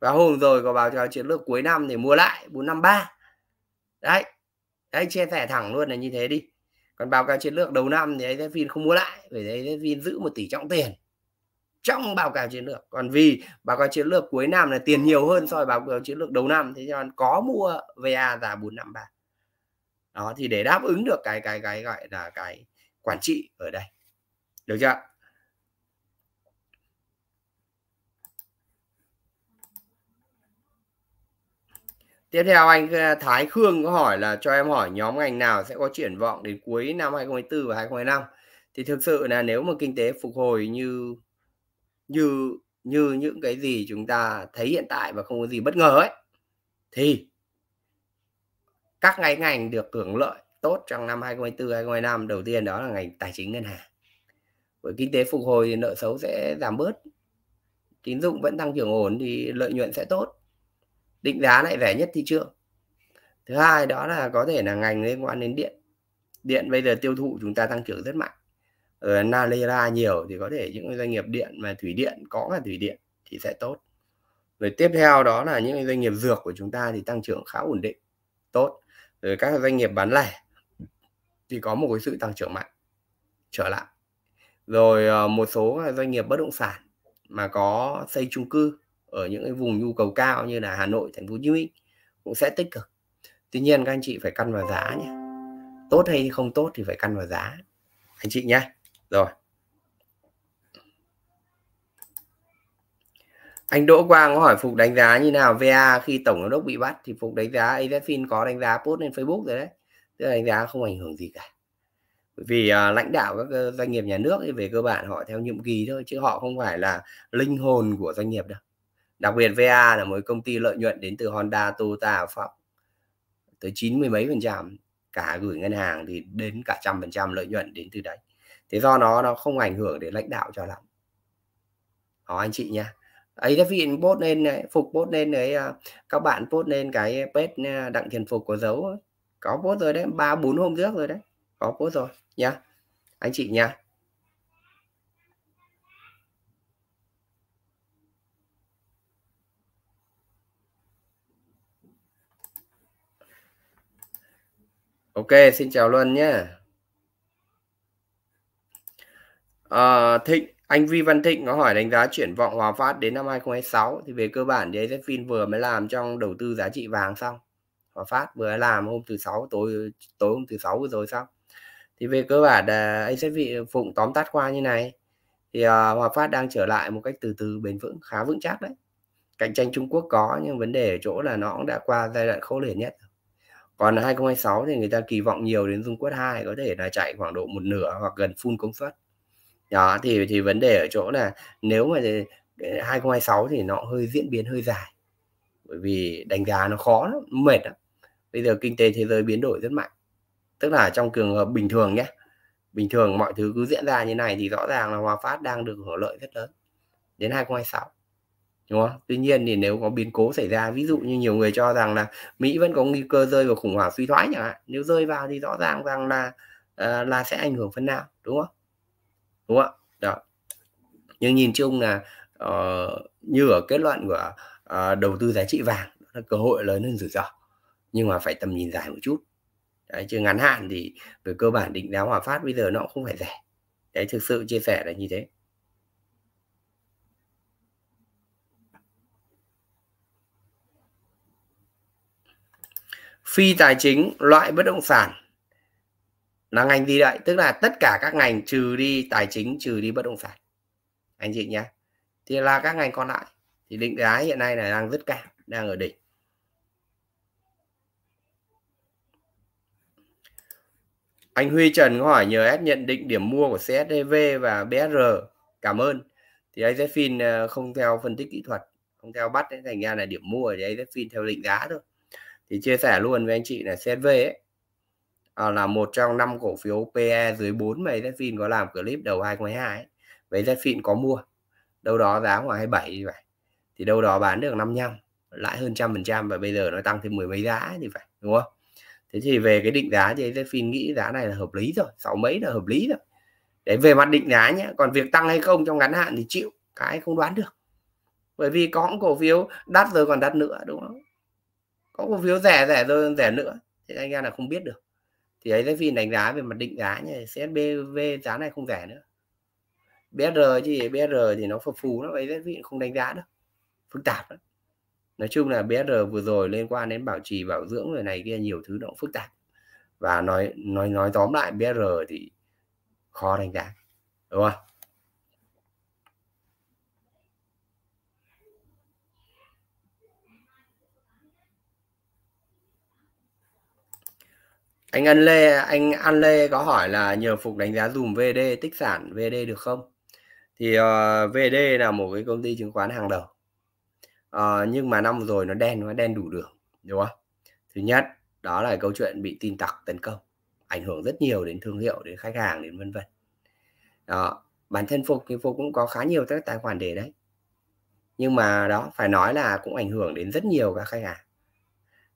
và hôm rồi có báo cáo chiến lược cuối năm thì mua lại 453 đấy đấy chia sẻ thẳng luôn là như thế đi còn báo cáo chiến lược đầu năm thì AZFIN không mua lại bởi vì AZFIN giữ một tỷ trọng tiền trong báo cáo chiến lược còn vì báo cáo chiến lược cuối năm là tiền nhiều hơn so với báo cáo chiến lược đầu năm thế cho nên có mua VA giá 453 đó thì để đáp ứng được cái cái cái gọi là cái quản trị ở đây được chưa Tiếp theo anh ờ, Thái Khương có hỏi là cho em hỏi nhóm ngành nào sẽ có triển vọng đến cuối năm 2024 và 2025. Thì thực sự là nếu mà kinh tế phục hồi như như như những cái gì chúng ta thấy hiện tại và không có gì bất ngờ ấy thì các ngành ngành được hưởng lợi tốt trong năm 2024 2025 đầu tiên đó là ngành tài chính ngân hàng. Với kinh tế phục hồi thì nợ xấu sẽ giảm bớt. Tín dụng vẫn tăng trưởng ổn thì lợi nhuận sẽ tốt định giá lại rẻ nhất thị trường thứ hai đó là có thể là ngành liên quan đến điện điện bây giờ tiêu thụ chúng ta tăng trưởng rất mạnh ở Nalera nhiều thì có thể những doanh nghiệp điện mà thủy điện có là thủy điện thì sẽ tốt rồi tiếp theo đó là những doanh nghiệp dược của chúng ta thì tăng trưởng khá ổn định tốt rồi các doanh nghiệp bán lẻ thì có một cái sự tăng trưởng mạnh trở lại rồi ờ, một số doanh nghiệp bất động sản mà có xây chung cư ở những cái vùng nhu cầu cao như là Hà Nội, Thành phố Hồ Chí Minh cũng sẽ tích cực. Tuy nhiên các anh chị phải căn vào giá nhé. Tốt hay không tốt thì phải căn vào giá. Anh chị nhé. Rồi. Anh Đỗ Quang hỏi Phục đánh giá như nào VA khi tổng giám đốc bị bắt thì Phục đánh giá AZFIN có đánh giá post lên Facebook rồi đấy. Tức là đánh giá không ảnh hưởng gì cả. vì à, lãnh đạo các ờ, doanh nghiệp nhà nước thì về cơ bản họ theo nhiệm kỳ thôi chứ họ không phải là linh hồn của doanh nghiệp đâu đặc biệt VA là một công ty lợi nhuận đến từ Honda Toyota Pháp tới chín mươi mấy phần trăm cả gửi ngân hàng thì đến cả trăm phần trăm lợi nhuận đến từ đấy thế do nó nó không ảnh hưởng đến lãnh đạo cho lắm đó anh chị nha ấy các vị post lên này, phục post lên đấy à, các bạn post lên cái pet à, đặng thiền phục có dấu có post rồi đấy ba bốn hôm trước rồi đấy có post rồi nhá anh chị nha ok xin chào luân nhé à, thịnh anh Vi Văn Thịnh có hỏi đánh giá triển vọng Hòa Phát đến năm 2026 thì về cơ bản thì AZFIN vừa mới làm trong đầu tư giá trị vàng xong Hòa Phát vừa làm hôm thứ sáu tối tối hôm thứ sáu vừa rồi xong thì về cơ bản là AZFIN phụng tóm tắt qua như này thì uh, Hòa Phát đang trở lại một cách từ từ bền vững khá vững chắc đấy cạnh tranh Trung Quốc có nhưng vấn đề ở chỗ là nó cũng đã qua giai đoạn khốc liệt nhất còn 2026 thì người ta kỳ vọng nhiều đến Dung Quất 2 có thể là chạy khoảng độ một nửa hoặc gần full công suất đó thì thì vấn đề ở chỗ là nếu mà 2026 thì nó hơi diễn biến hơi dài bởi vì đánh giá nó khó lắm, mệt lắm bây giờ kinh tế thế giới biến đổi rất mạnh tức là trong trường hợp bình thường nhé bình thường mọi thứ cứ diễn ra như này thì rõ ràng là Hòa Phát đang được hưởng lợi rất lớn đến 2026 đúng không? Tuy nhiên thì nếu có biến cố xảy ra ví dụ như nhiều người cho rằng là Mỹ vẫn có nguy cơ rơi vào khủng hoảng suy thoái chẳng hạn nếu rơi vào thì rõ ràng rằng là uh, là sẽ ảnh hưởng phần nào đúng không? Đúng không? Đó. Nhưng nhìn chung là uh, như ở kết luận của uh, đầu tư giá trị vàng là cơ hội lớn hơn rủi ro nhưng mà phải tầm nhìn dài một chút đấy chứ ngắn hạn thì về cơ bản định giá hòa phát bây giờ nó cũng không phải rẻ đấy thực sự chia sẻ là như thế phi tài chính loại bất động sản là ngành gì đấy tức là tất cả các ngành trừ đi tài chính trừ đi bất động sản anh chị nhé thì là các ngành còn lại thì định giá hiện nay là đang rất cao đang ở đỉnh anh Huy Trần có hỏi nhờ S nhận định điểm mua của CSDV và BSR cảm ơn thì AZFIN ờ, không theo phân tích kỹ thuật không theo bắt ấy, thành ra là điểm mua thì AZFIN theo định giá thôi thì chia sẻ luôn với anh chị là CSV ấy, à, là một trong năm cổ phiếu PE dưới 4 mà Zfin có làm clip đầu 2022 ấy. Với Zfin có mua đâu đó giá khoảng 27 vậy thì đâu đó bán được 55 lãi hơn trăm phần trăm và bây giờ nó tăng thêm mười mấy giá thì phải đúng không thế thì về cái định giá thì Zfin nghĩ giá này là hợp lý rồi sáu mấy là hợp lý rồi đấy về mặt định giá nhé còn việc tăng hay không trong ngắn hạn thì chịu cái không đoán được bởi vì có cổ phiếu đắt rồi còn đắt nữa đúng không có cổ phiếu rẻ rẻ rồi rẻ nữa thì anh em là không biết được thì ấy vì đánh giá về mặt định giá nhỉ CSBV giá này không rẻ nữa BR thì BR thì nó phập phù nó ấy vì không đánh giá được phức tạp đó. nói chung là BR vừa rồi liên quan đến bảo trì bảo dưỡng rồi này kia nhiều thứ nó phức tạp và nói nói nói tóm lại BR thì khó đánh giá đúng không anh Ân lê anh ăn lê có hỏi là nhờ phục đánh giá dùm vd tích sản vd được không thì uh, ờ, vd là một cái công ty chứng khoán hàng đầu uh, nhưng mà năm rồi nó đen nó đen đủ đường đúng không thứ nhất đó là câu chuyện bị tin tặc tấn công ảnh hưởng rất nhiều đến thương hiệu đến khách hàng đến vân vân đó bản thân phục thì phục cũng có khá nhiều các tài khoản để đấy nhưng mà đó phải nói là cũng ảnh hưởng đến rất nhiều các khách hàng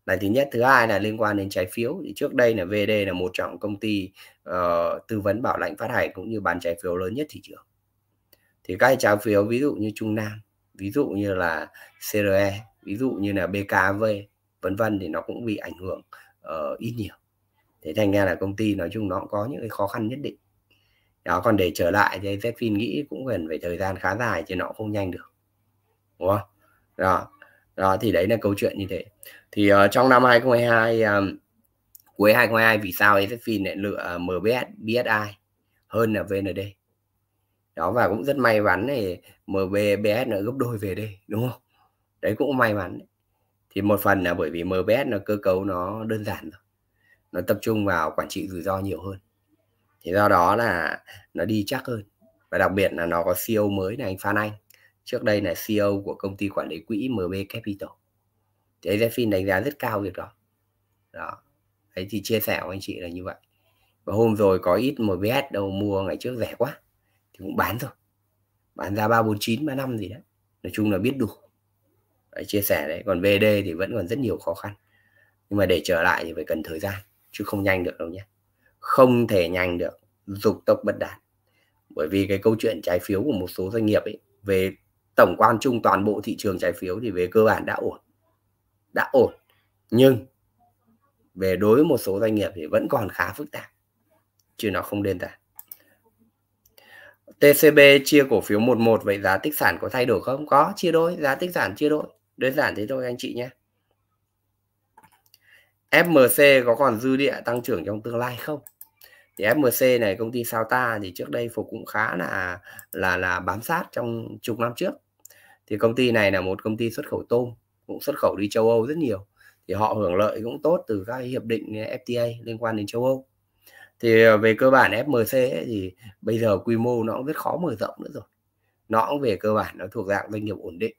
là thứ nhất thứ hai là liên quan đến trái phiếu thì trước đây là VD là một trong công ty uh, tư vấn bảo lãnh phát hành cũng như bán trái phiếu lớn nhất thị trường thì các trái phiếu ví dụ như Trung Nam ví dụ như là CRE ví dụ như là BKV vân vân thì nó cũng bị ảnh hưởng uh, ít nhiều thế thành ra là công ty nói chung nó cũng có những cái khó khăn nhất định đó còn để trở lại thì Zfin nghĩ cũng cần phải thời gian khá dài chứ nó không nhanh được đúng không rồi đó thì đấy là câu chuyện như thế thì uh, trong năm 2022 um, ờ, cuối 2022 vì sao SFIN lại lựa ờ, MBS BSI hơn là VND đó và cũng rất may mắn này MBS nó gấp đôi về đây đúng không đấy cũng may mắn đấy. thì một phần là bởi vì MBS nó cơ cấu nó đơn giản rồi nó tập trung vào quản trị rủi ro nhiều hơn thì do đó là nó đi chắc hơn và đặc biệt là nó có CEO mới là anh Phan Anh trước đây là CEO của công ty quản lý quỹ MB Capital thì Zephyr đánh giá rất cao việc đó đó đấy thì chia sẻ với anh chị là như vậy và hôm rồi có ít MBS đâu mua ngày trước rẻ quá thì cũng bán rồi bán ra ba bốn chín ba năm gì đó, nói chung là biết đủ đấy, chia sẻ đấy còn VD thì vẫn còn rất nhiều khó khăn nhưng mà để trở lại thì phải cần thời gian chứ không nhanh được đâu nhé không thể nhanh được dục tốc bất đạt bởi vì cái câu chuyện trái phiếu của một số doanh nghiệp ấy về tổng quan chung toàn bộ thị trường trái phiếu thì về cơ bản đã ổn đã ổn nhưng về đối với một số doanh nghiệp thì vẫn còn khá phức tạp chứ nó không đơn giản TCB chia cổ phiếu 11 vậy giá tích sản có thay đổi không có chia đôi giá tích sản chia đôi đơn giản thế thôi anh chị nhé FMC có còn dư địa tăng trưởng trong tương lai không thì FMC này công ty sao ta thì trước đây phục cũng khá là là là bám sát trong chục năm trước thì công ty này là một công ty xuất khẩu tôm cũng xuất khẩu đi châu Âu rất nhiều thì họ hưởng lợi cũng tốt từ các hiệp định eh, FTA liên quan đến châu Âu thì ờ, về cơ bản FMC ấy, thì bây giờ quy mô nó cũng rất khó mở rộng nữa rồi nó cũng về cơ bản nó thuộc dạng doanh nghiệp ổn định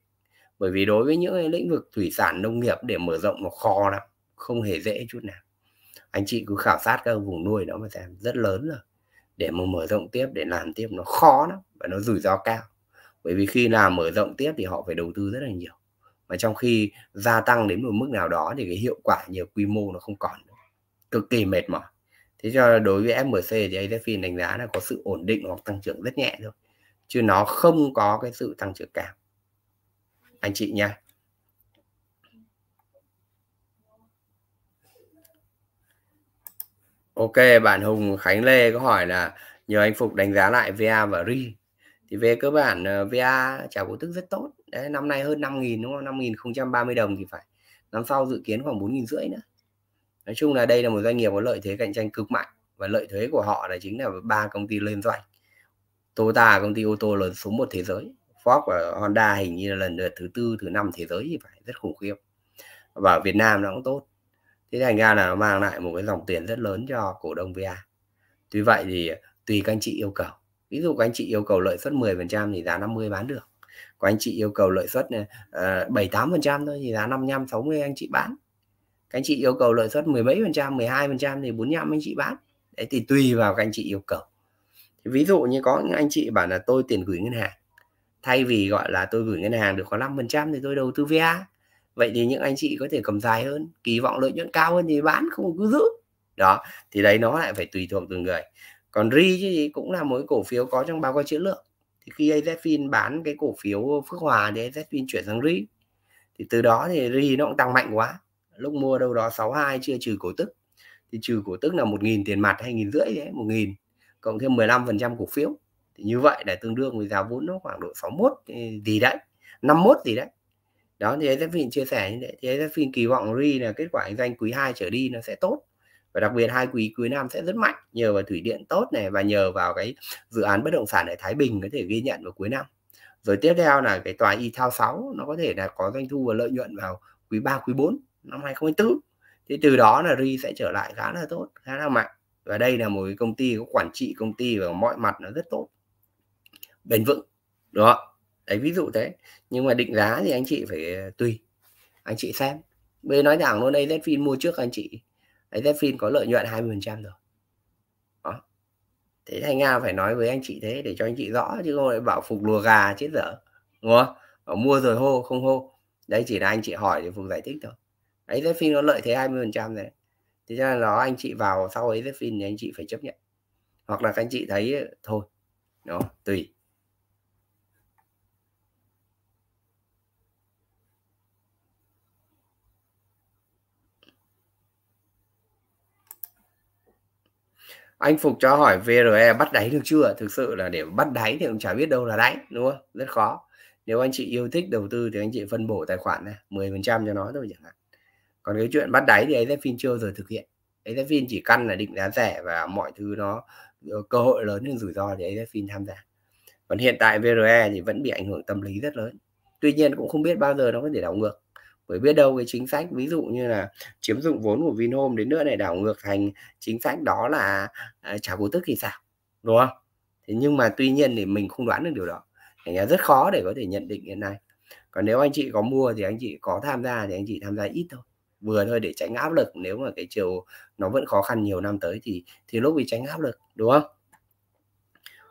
bởi vì đối với những lĩnh vực thủy sản nông nghiệp để mở rộng nó khó lắm không hề dễ chút nào anh chị cứ khảo sát các vùng nuôi đó mà xem rất lớn rồi để mà mở rộng tiếp để làm tiếp nó khó lắm và nó rủi ro cao bởi vì khi làm mở rộng tiếp thì họ phải đầu tư rất là nhiều mà trong khi gia tăng đến một mức nào đó thì cái hiệu quả nhiều quy mô nó không còn nữa. cực kỳ mệt mỏi thế cho đối với FMC thì AZFIN đánh giá là có sự ổn định hoặc tăng trưởng rất nhẹ thôi chứ nó không có cái sự tăng trưởng cao anh chị nha Ok, bạn Hùng Khánh Lê có hỏi là nhờ anh Phục đánh giá lại VA và RI thì về cơ bản ờ, VA trả cổ tức rất tốt đấy, năm nay hơn 5.000 đúng không 5.030 đồng thì phải năm sau dự kiến khoảng 4.000 rưỡi nữa nói chung là đây là một doanh nghiệp có lợi thế cạnh tranh cực mạnh và lợi thế của họ là chính là ba công ty lên doanh Toyota công ty ô tô lớn số một thế giới Ford và Honda hình như là lần lượt thứ tư thứ năm thế giới thì phải rất khủng khiếp và Việt Nam nó cũng tốt thế thành ra là nó mang lại một cái dòng tiền rất lớn cho cổ đông VA tuy vậy thì tùy các anh chị yêu cầu ví dụ của anh chị yêu cầu lợi suất 10% thì giá 50 bán được của anh chị yêu cầu lợi suất này ờ, ờ, bảy tám phần trăm thôi thì giá 55 60 anh chị bán các anh chị yêu cầu lợi suất mười mấy phần trăm 12 phần trăm thì 45 anh chị bán đấy thì tùy vào các anh chị yêu cầu thì ví dụ như có những anh chị bảo là tôi tiền gửi ngân hàng thay vì gọi là tôi gửi ngân hàng được có 5 phần trăm thì tôi đầu tư VA vậy thì những anh chị có thể cầm dài hơn kỳ vọng lợi nhuận cao hơn thì bán không cứ giữ đó thì đấy nó lại phải tùy thuộc từng người còn ri chứ gì cũng là một cái cổ phiếu có trong báo cáo chữ lượng thì khi AZFIN bán cái cổ phiếu Phước Hòa thì AZFIN chuyển sang ri thì từ đó thì ri nó cũng tăng mạnh quá lúc mua đâu đó 62 chưa trừ cổ tức thì trừ cổ tức là một nghìn tiền mặt hai nghìn rưỡi đấy một nghìn cộng thêm 15% cổ phiếu thì như vậy là tương đương với giá vốn nó khoảng độ 61 ừ, gì đấy 51 gì đấy đó thì AZFIN chia sẻ như thế thì AZFIN kỳ vọng ri là kết quả kinh doanh quý 2 trở đi nó sẽ tốt và đặc biệt hai quý cuối năm sẽ rất mạnh nhờ vào thủy điện tốt này và nhờ vào cái dự án bất động sản ở Thái Bình có thể ghi nhận vào cuối năm rồi tiếp theo là cái tòa y thao 6 nó có thể là có doanh thu và lợi nhuận vào quý 3 quý 4 năm 2024 thì từ đó là ri sẽ trở lại khá là tốt khá là mạnh và đây là một cái công ty có quản trị công ty và mọi mặt nó rất tốt bền vững đó đấy ví dụ thế nhưng mà định giá thì anh chị phải à, tùy anh chị xem bây nói thẳng luôn đây Zfin mua trước anh chị đấy Zephyr có lợi nhuận 20% rồi đó. thế thành ra phải nói với anh chị thế để cho anh chị rõ chứ không lại bảo phục lùa gà chết dở đúng không bảo mua rồi hô không hô đấy chỉ là anh chị hỏi để phục giải thích thôi đấy Zephyr nó lợi thế 20% trăm này, thế cho ra nó anh chị vào sau ấy Zephyr thì anh chị phải chấp nhận hoặc là các anh chị thấy thôi đó tùy anh phục cho hỏi VRE bắt đáy được chưa thực sự là để bắt đáy thì cũng chả biết đâu là đáy đúng không rất khó nếu anh chị yêu thích đầu tư thì anh chị phân bổ tài khoản này 10 phần trăm cho nó thôi chẳng hạn còn cái chuyện bắt đáy thì ấy AZFIN chưa rồi thực hiện ấy AZFIN chỉ căn là định giá rẻ và mọi thứ nó ờ, cơ hội lớn hơn rủi ro thì ấy AZFIN tham gia còn hiện tại VRE thì vẫn bị ảnh hưởng tâm lý rất lớn tuy nhiên cũng không biết bao giờ nó có thể đảo ngược bởi biết đâu cái chính sách ví dụ như là chiếm dụng vốn của Vinhome đến nữa này đảo ngược thành chính sách đó là à, trả cổ tức thì sao đúng không thế nhưng mà tuy nhiên thì mình không đoán được điều đó thành ra rất khó để có thể nhận định hiện nay còn nếu anh chị có mua thì anh chị có tham gia thì anh chị tham gia ít thôi vừa thôi để tránh áp lực nếu mà cái chiều nó vẫn khó khăn nhiều năm tới thì thì lúc bị tránh áp lực đúng không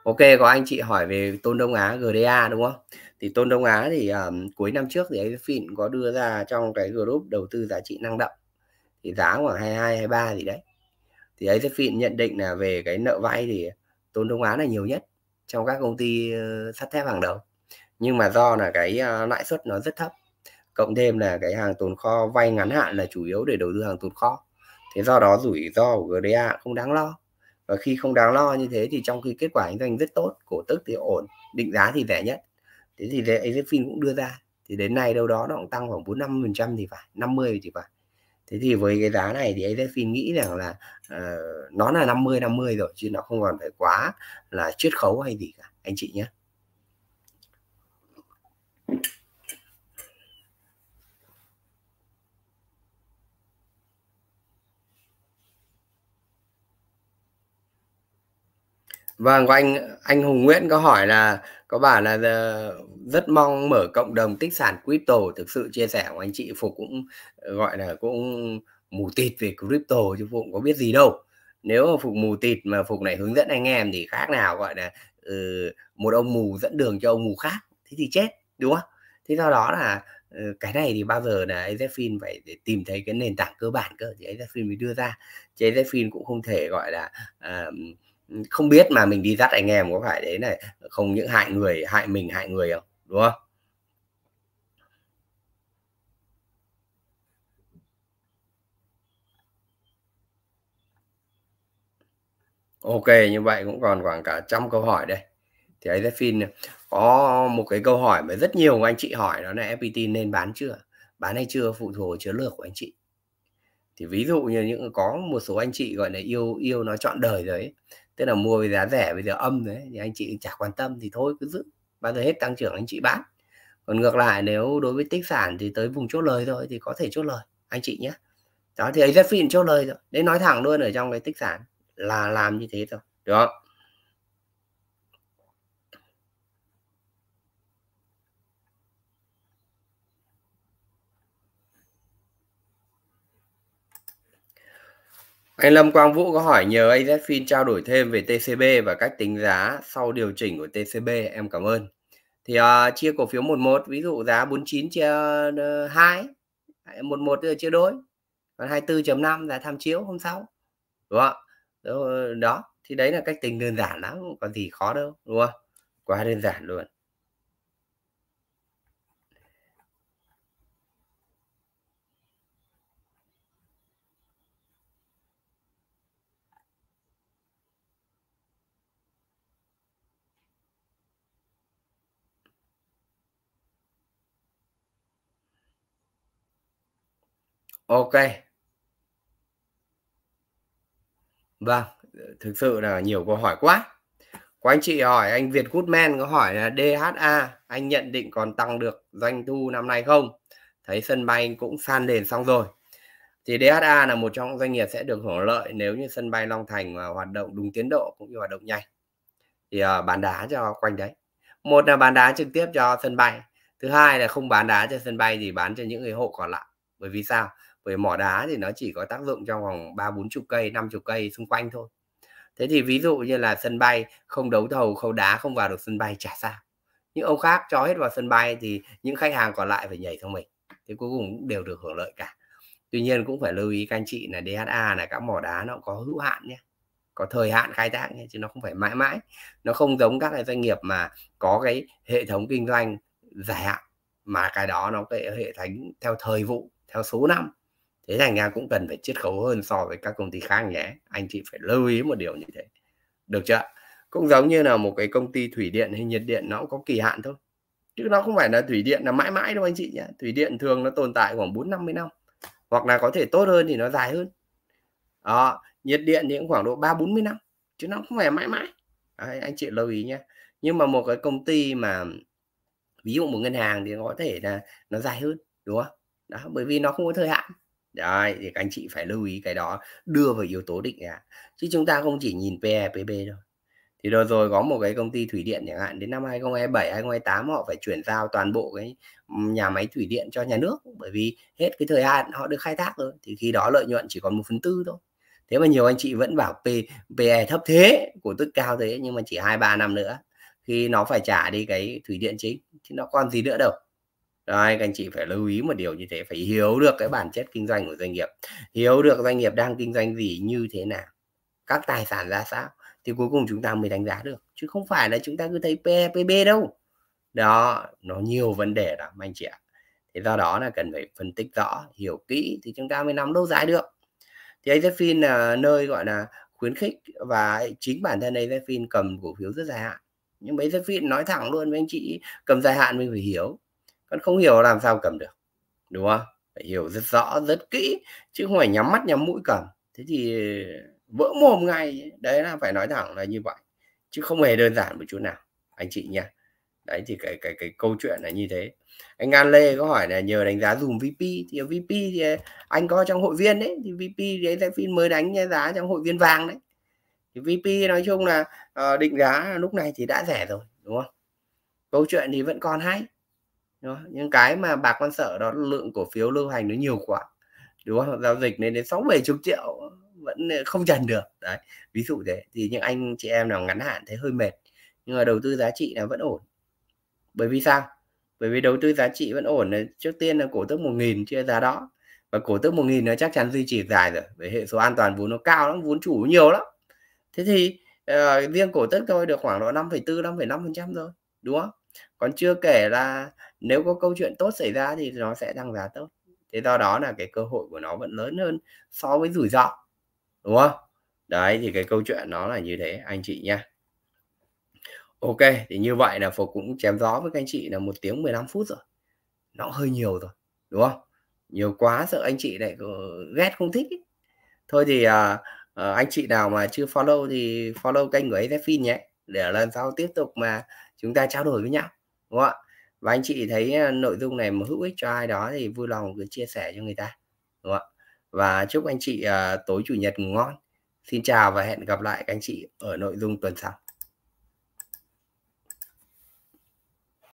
ok có anh chị hỏi về tôn đông á gda đúng không thì Tôn Đông Á thì um, cuối năm trước thì ấy Phìn có đưa ra trong cái group đầu tư giá trị năng động thì giá khoảng 22 23 gì đấy. Thì ấy Phìn nhận định là về cái nợ vay thì Tôn Đông Á là nhiều nhất trong các công ty ờ, sắt thép hàng đầu. Nhưng mà do là cái uh, lãi suất nó rất thấp cộng thêm là cái hàng tồn kho vay ngắn hạn là chủ yếu để đầu tư hàng tồn kho thế do đó rủi ro của GDA không đáng lo và khi không đáng lo như thế thì trong khi kết quả kinh doanh rất tốt cổ tức thì ổn định giá thì rẻ nhất thế thì đấy phim cũng đưa ra thì đến nay đâu đó nó cũng tăng khoảng 45 phần trăm thì phải 50 thì phải thế thì với cái giá này thì anh phim nghĩ rằng là uh, nó là 50 50 rồi chứ nó không còn phải quá là chiết khấu hay gì cả anh chị nhé vâng và anh anh Hùng Nguyễn có hỏi là có bảo là ờ, rất mong mở cộng đồng tích sản crypto thực sự chia sẻ của anh chị phục cũng ờ, gọi là cũng mù tịt về crypto chứ phục cũng có biết gì đâu nếu mà phục mù tịt mà phục này hướng dẫn anh em thì khác nào gọi là ừ, một ông mù dẫn đường cho ông mù khác thế thì chết đúng không thế do đó là ừ, cái này thì bao giờ là Ezefin phải để tìm thấy cái nền tảng cơ bản cơ thì Ezefin mới đưa ra chứ Ezefin cũng không thể gọi là uh, không biết mà mình đi dắt anh em có phải đấy này không những hại người hại mình hại người không đúng không Ok như vậy cũng còn khoảng cả trăm câu hỏi đây thì ấy phim có một cái câu hỏi mà rất nhiều anh chị hỏi đó là FPT nên bán chưa bán hay chưa phụ thuộc chiến lược của anh chị thì ví dụ như những có một số anh chị gọi là yêu yêu nó chọn đời rồi ấy tức là mua với giá rẻ bây giờ âm đấy thì anh chị chả quan tâm thì thôi cứ giữ bao giờ hết tăng trưởng anh chị bán còn ngược lại nếu đối với tích sản thì tới vùng chốt lời thôi thì có thể chốt lời anh chị nhé đó thì ấy rất phiền chốt lời rồi đấy nói thẳng luôn ở trong cái tích sản là làm như thế thôi được không Anh Lâm Quang Vũ có hỏi nhờ AZFIN trao đổi thêm về TCB và cách tính giá sau điều chỉnh của TCB. Em cảm ơn. Thì uh, chia cổ phiếu 11 ví dụ giá 49 chia uh, 2 11 là chia đôi. còn 24.5 là tham chiếu hôm sau đúng không đó, ờ, đó thì đấy là cách tính đơn giản lắm có gì khó đâu đúng không quá đơn giản luôn ok vâng thực sự là nhiều câu hỏi quá có anh chị hỏi anh Việt Goodman có hỏi là DHA anh nhận định còn tăng được doanh thu năm nay không thấy sân bay cũng san nền xong rồi thì DHA là một trong doanh nghiệp sẽ được hưởng lợi nếu như sân bay Long Thành mà hoạt động đúng tiến độ cũng như hoạt động nhanh thì uh, bán đá cho quanh đấy một là bán đá trực tiếp cho sân bay thứ hai là không bán đá cho sân bay thì bán cho những người hộ còn lại bởi vì sao về mỏ đá thì nó chỉ có tác dụng trong vòng ba bốn chục cây năm chục cây xung quanh thôi thế thì ví dụ như là sân bay không đấu thầu khâu đá không vào được sân bay chả sao những ông khác cho hết vào sân bay thì những khách hàng còn lại phải nhảy theo mình thì cuối cùng đều được hưởng lợi cả tuy nhiên cũng phải lưu ý các anh chị là DHA là các mỏ đá nó có hữu hạn nhé có thời hạn khai thác nhé chứ nó không phải mãi mãi nó không giống các cái doanh nghiệp mà có cái hệ thống kinh doanh dài hạn mà cái đó nó cái hệ thống theo thời vụ theo số năm thế thành ra cũng cần phải chiết khấu hơn so với các công ty khác nhé anh chị phải lưu ý một điều như thế được chưa cũng giống như là một cái công ty thủy điện hay nhiệt điện nó cũng có kỳ hạn thôi chứ nó không phải là thủy điện là mãi mãi đâu anh chị nhé thủy điện thường nó tồn tại khoảng bốn 50 năm hoặc là có thể tốt hơn thì nó dài hơn đó nhiệt điện thì cũng khoảng độ ba bốn mươi năm chứ nó không phải mãi mãi Đấy, anh chị lưu ý nhé nhưng mà một cái công ty mà ví dụ một ngân hàng thì có thể là nó dài hơn đúng không đó bởi vì nó không có thời hạn Đấy, thì các anh chị phải lưu ý cái đó đưa vào yếu tố định giá chứ chúng ta không chỉ nhìn PE PB đâu thì rồi rồi có một cái công ty thủy điện chẳng hạn đến năm 2027 2028 họ phải chuyển giao toàn bộ cái nhà máy thủy điện cho nhà nước bởi vì hết cái thời hạn họ được khai thác rồi thì khi đó lợi nhuận chỉ còn một phần tư thôi thế mà nhiều anh chị vẫn bảo P, PE thấp thế cổ tức cao thế nhưng mà chỉ hai ba năm nữa khi nó phải trả đi cái thủy điện chính thì nó còn gì nữa đâu Đấy, các anh chị phải lưu ý một điều như thế phải hiểu được cái bản chất kinh doanh của doanh nghiệp hiểu được doanh nghiệp đang kinh doanh gì như thế nào các tài sản ra sao thì cuối cùng chúng ta mới đánh giá được chứ không phải là chúng ta cứ thấy PPB đâu đó nó nhiều vấn đề lắm anh chị ạ thế do đó là cần phải phân tích rõ hiểu kỹ thì chúng ta mới nắm lâu dài được thì AZFIN là nơi gọi là khuyến khích và chính bản thân AZFIN cầm cổ phiếu rất dài hạn nhưng mấy AZFIN nói thẳng luôn với anh chị cầm dài hạn mình phải hiểu con không hiểu làm sao cầm được đúng không phải hiểu rất rõ rất kỹ chứ không phải nhắm mắt nhắm mũi cầm thế thì vỡ mồm ngay đấy là phải nói thẳng là như vậy chứ không hề đơn giản một chút nào anh chị nha đấy thì cái cái cái câu chuyện là như thế anh An Lê có hỏi là nhờ đánh giá dùm VP thì VP thì anh có trong hội viên đấy thì VP đấy là phim mới đánh giá trong hội viên vàng đấy thì VP nói chung là ờ, định giá lúc này thì đã rẻ rồi đúng không câu chuyện thì vẫn còn hay những cái mà bà con sợ đó lượng cổ phiếu lưu hành nó nhiều quá đúng không giao dịch lên đến sáu bảy chục triệu vẫn không trần được đấy ví dụ thế thì những anh chị em nào ngắn hạn thấy hơi mệt nhưng mà đầu tư giá trị là vẫn ổn bởi vì sao bởi vì đầu tư giá trị vẫn ổn trước tiên là cổ tức một nghìn chia giá đó và cổ tức một nghìn nó chắc chắn duy trì dài rồi về hệ số an toàn vốn nó cao lắm vốn chủ nhiều lắm thế thì uh, riêng cổ tức thôi được khoảng độ năm phẩy 5,4 năm phần trăm rồi đúng không còn chưa kể là nếu có câu chuyện tốt xảy ra thì nó sẽ tăng giá tốt thế do đó là cái cơ hội của nó vẫn lớn hơn so với rủi ro đúng không đấy thì cái câu chuyện nó là như thế anh chị nha ok thì như vậy là phục cũng chém gió với các anh chị là một tiếng 15 phút rồi nó hơi nhiều rồi đúng không nhiều quá sợ anh chị lại ghét không thích ý. thôi thì à, à, anh chị nào mà chưa follow thì follow kênh của AZFIN nhé để lần sau tiếp tục mà chúng ta trao đổi với nhau đúng không ạ và anh chị thấy ờ, nội dung này mà hữu ích cho ai đó thì vui lòng cứ chia sẻ cho người ta đúng không ạ và chúc anh chị ờ, tối chủ nhật ngon xin chào và hẹn gặp lại các anh chị ở nội dung tuần sau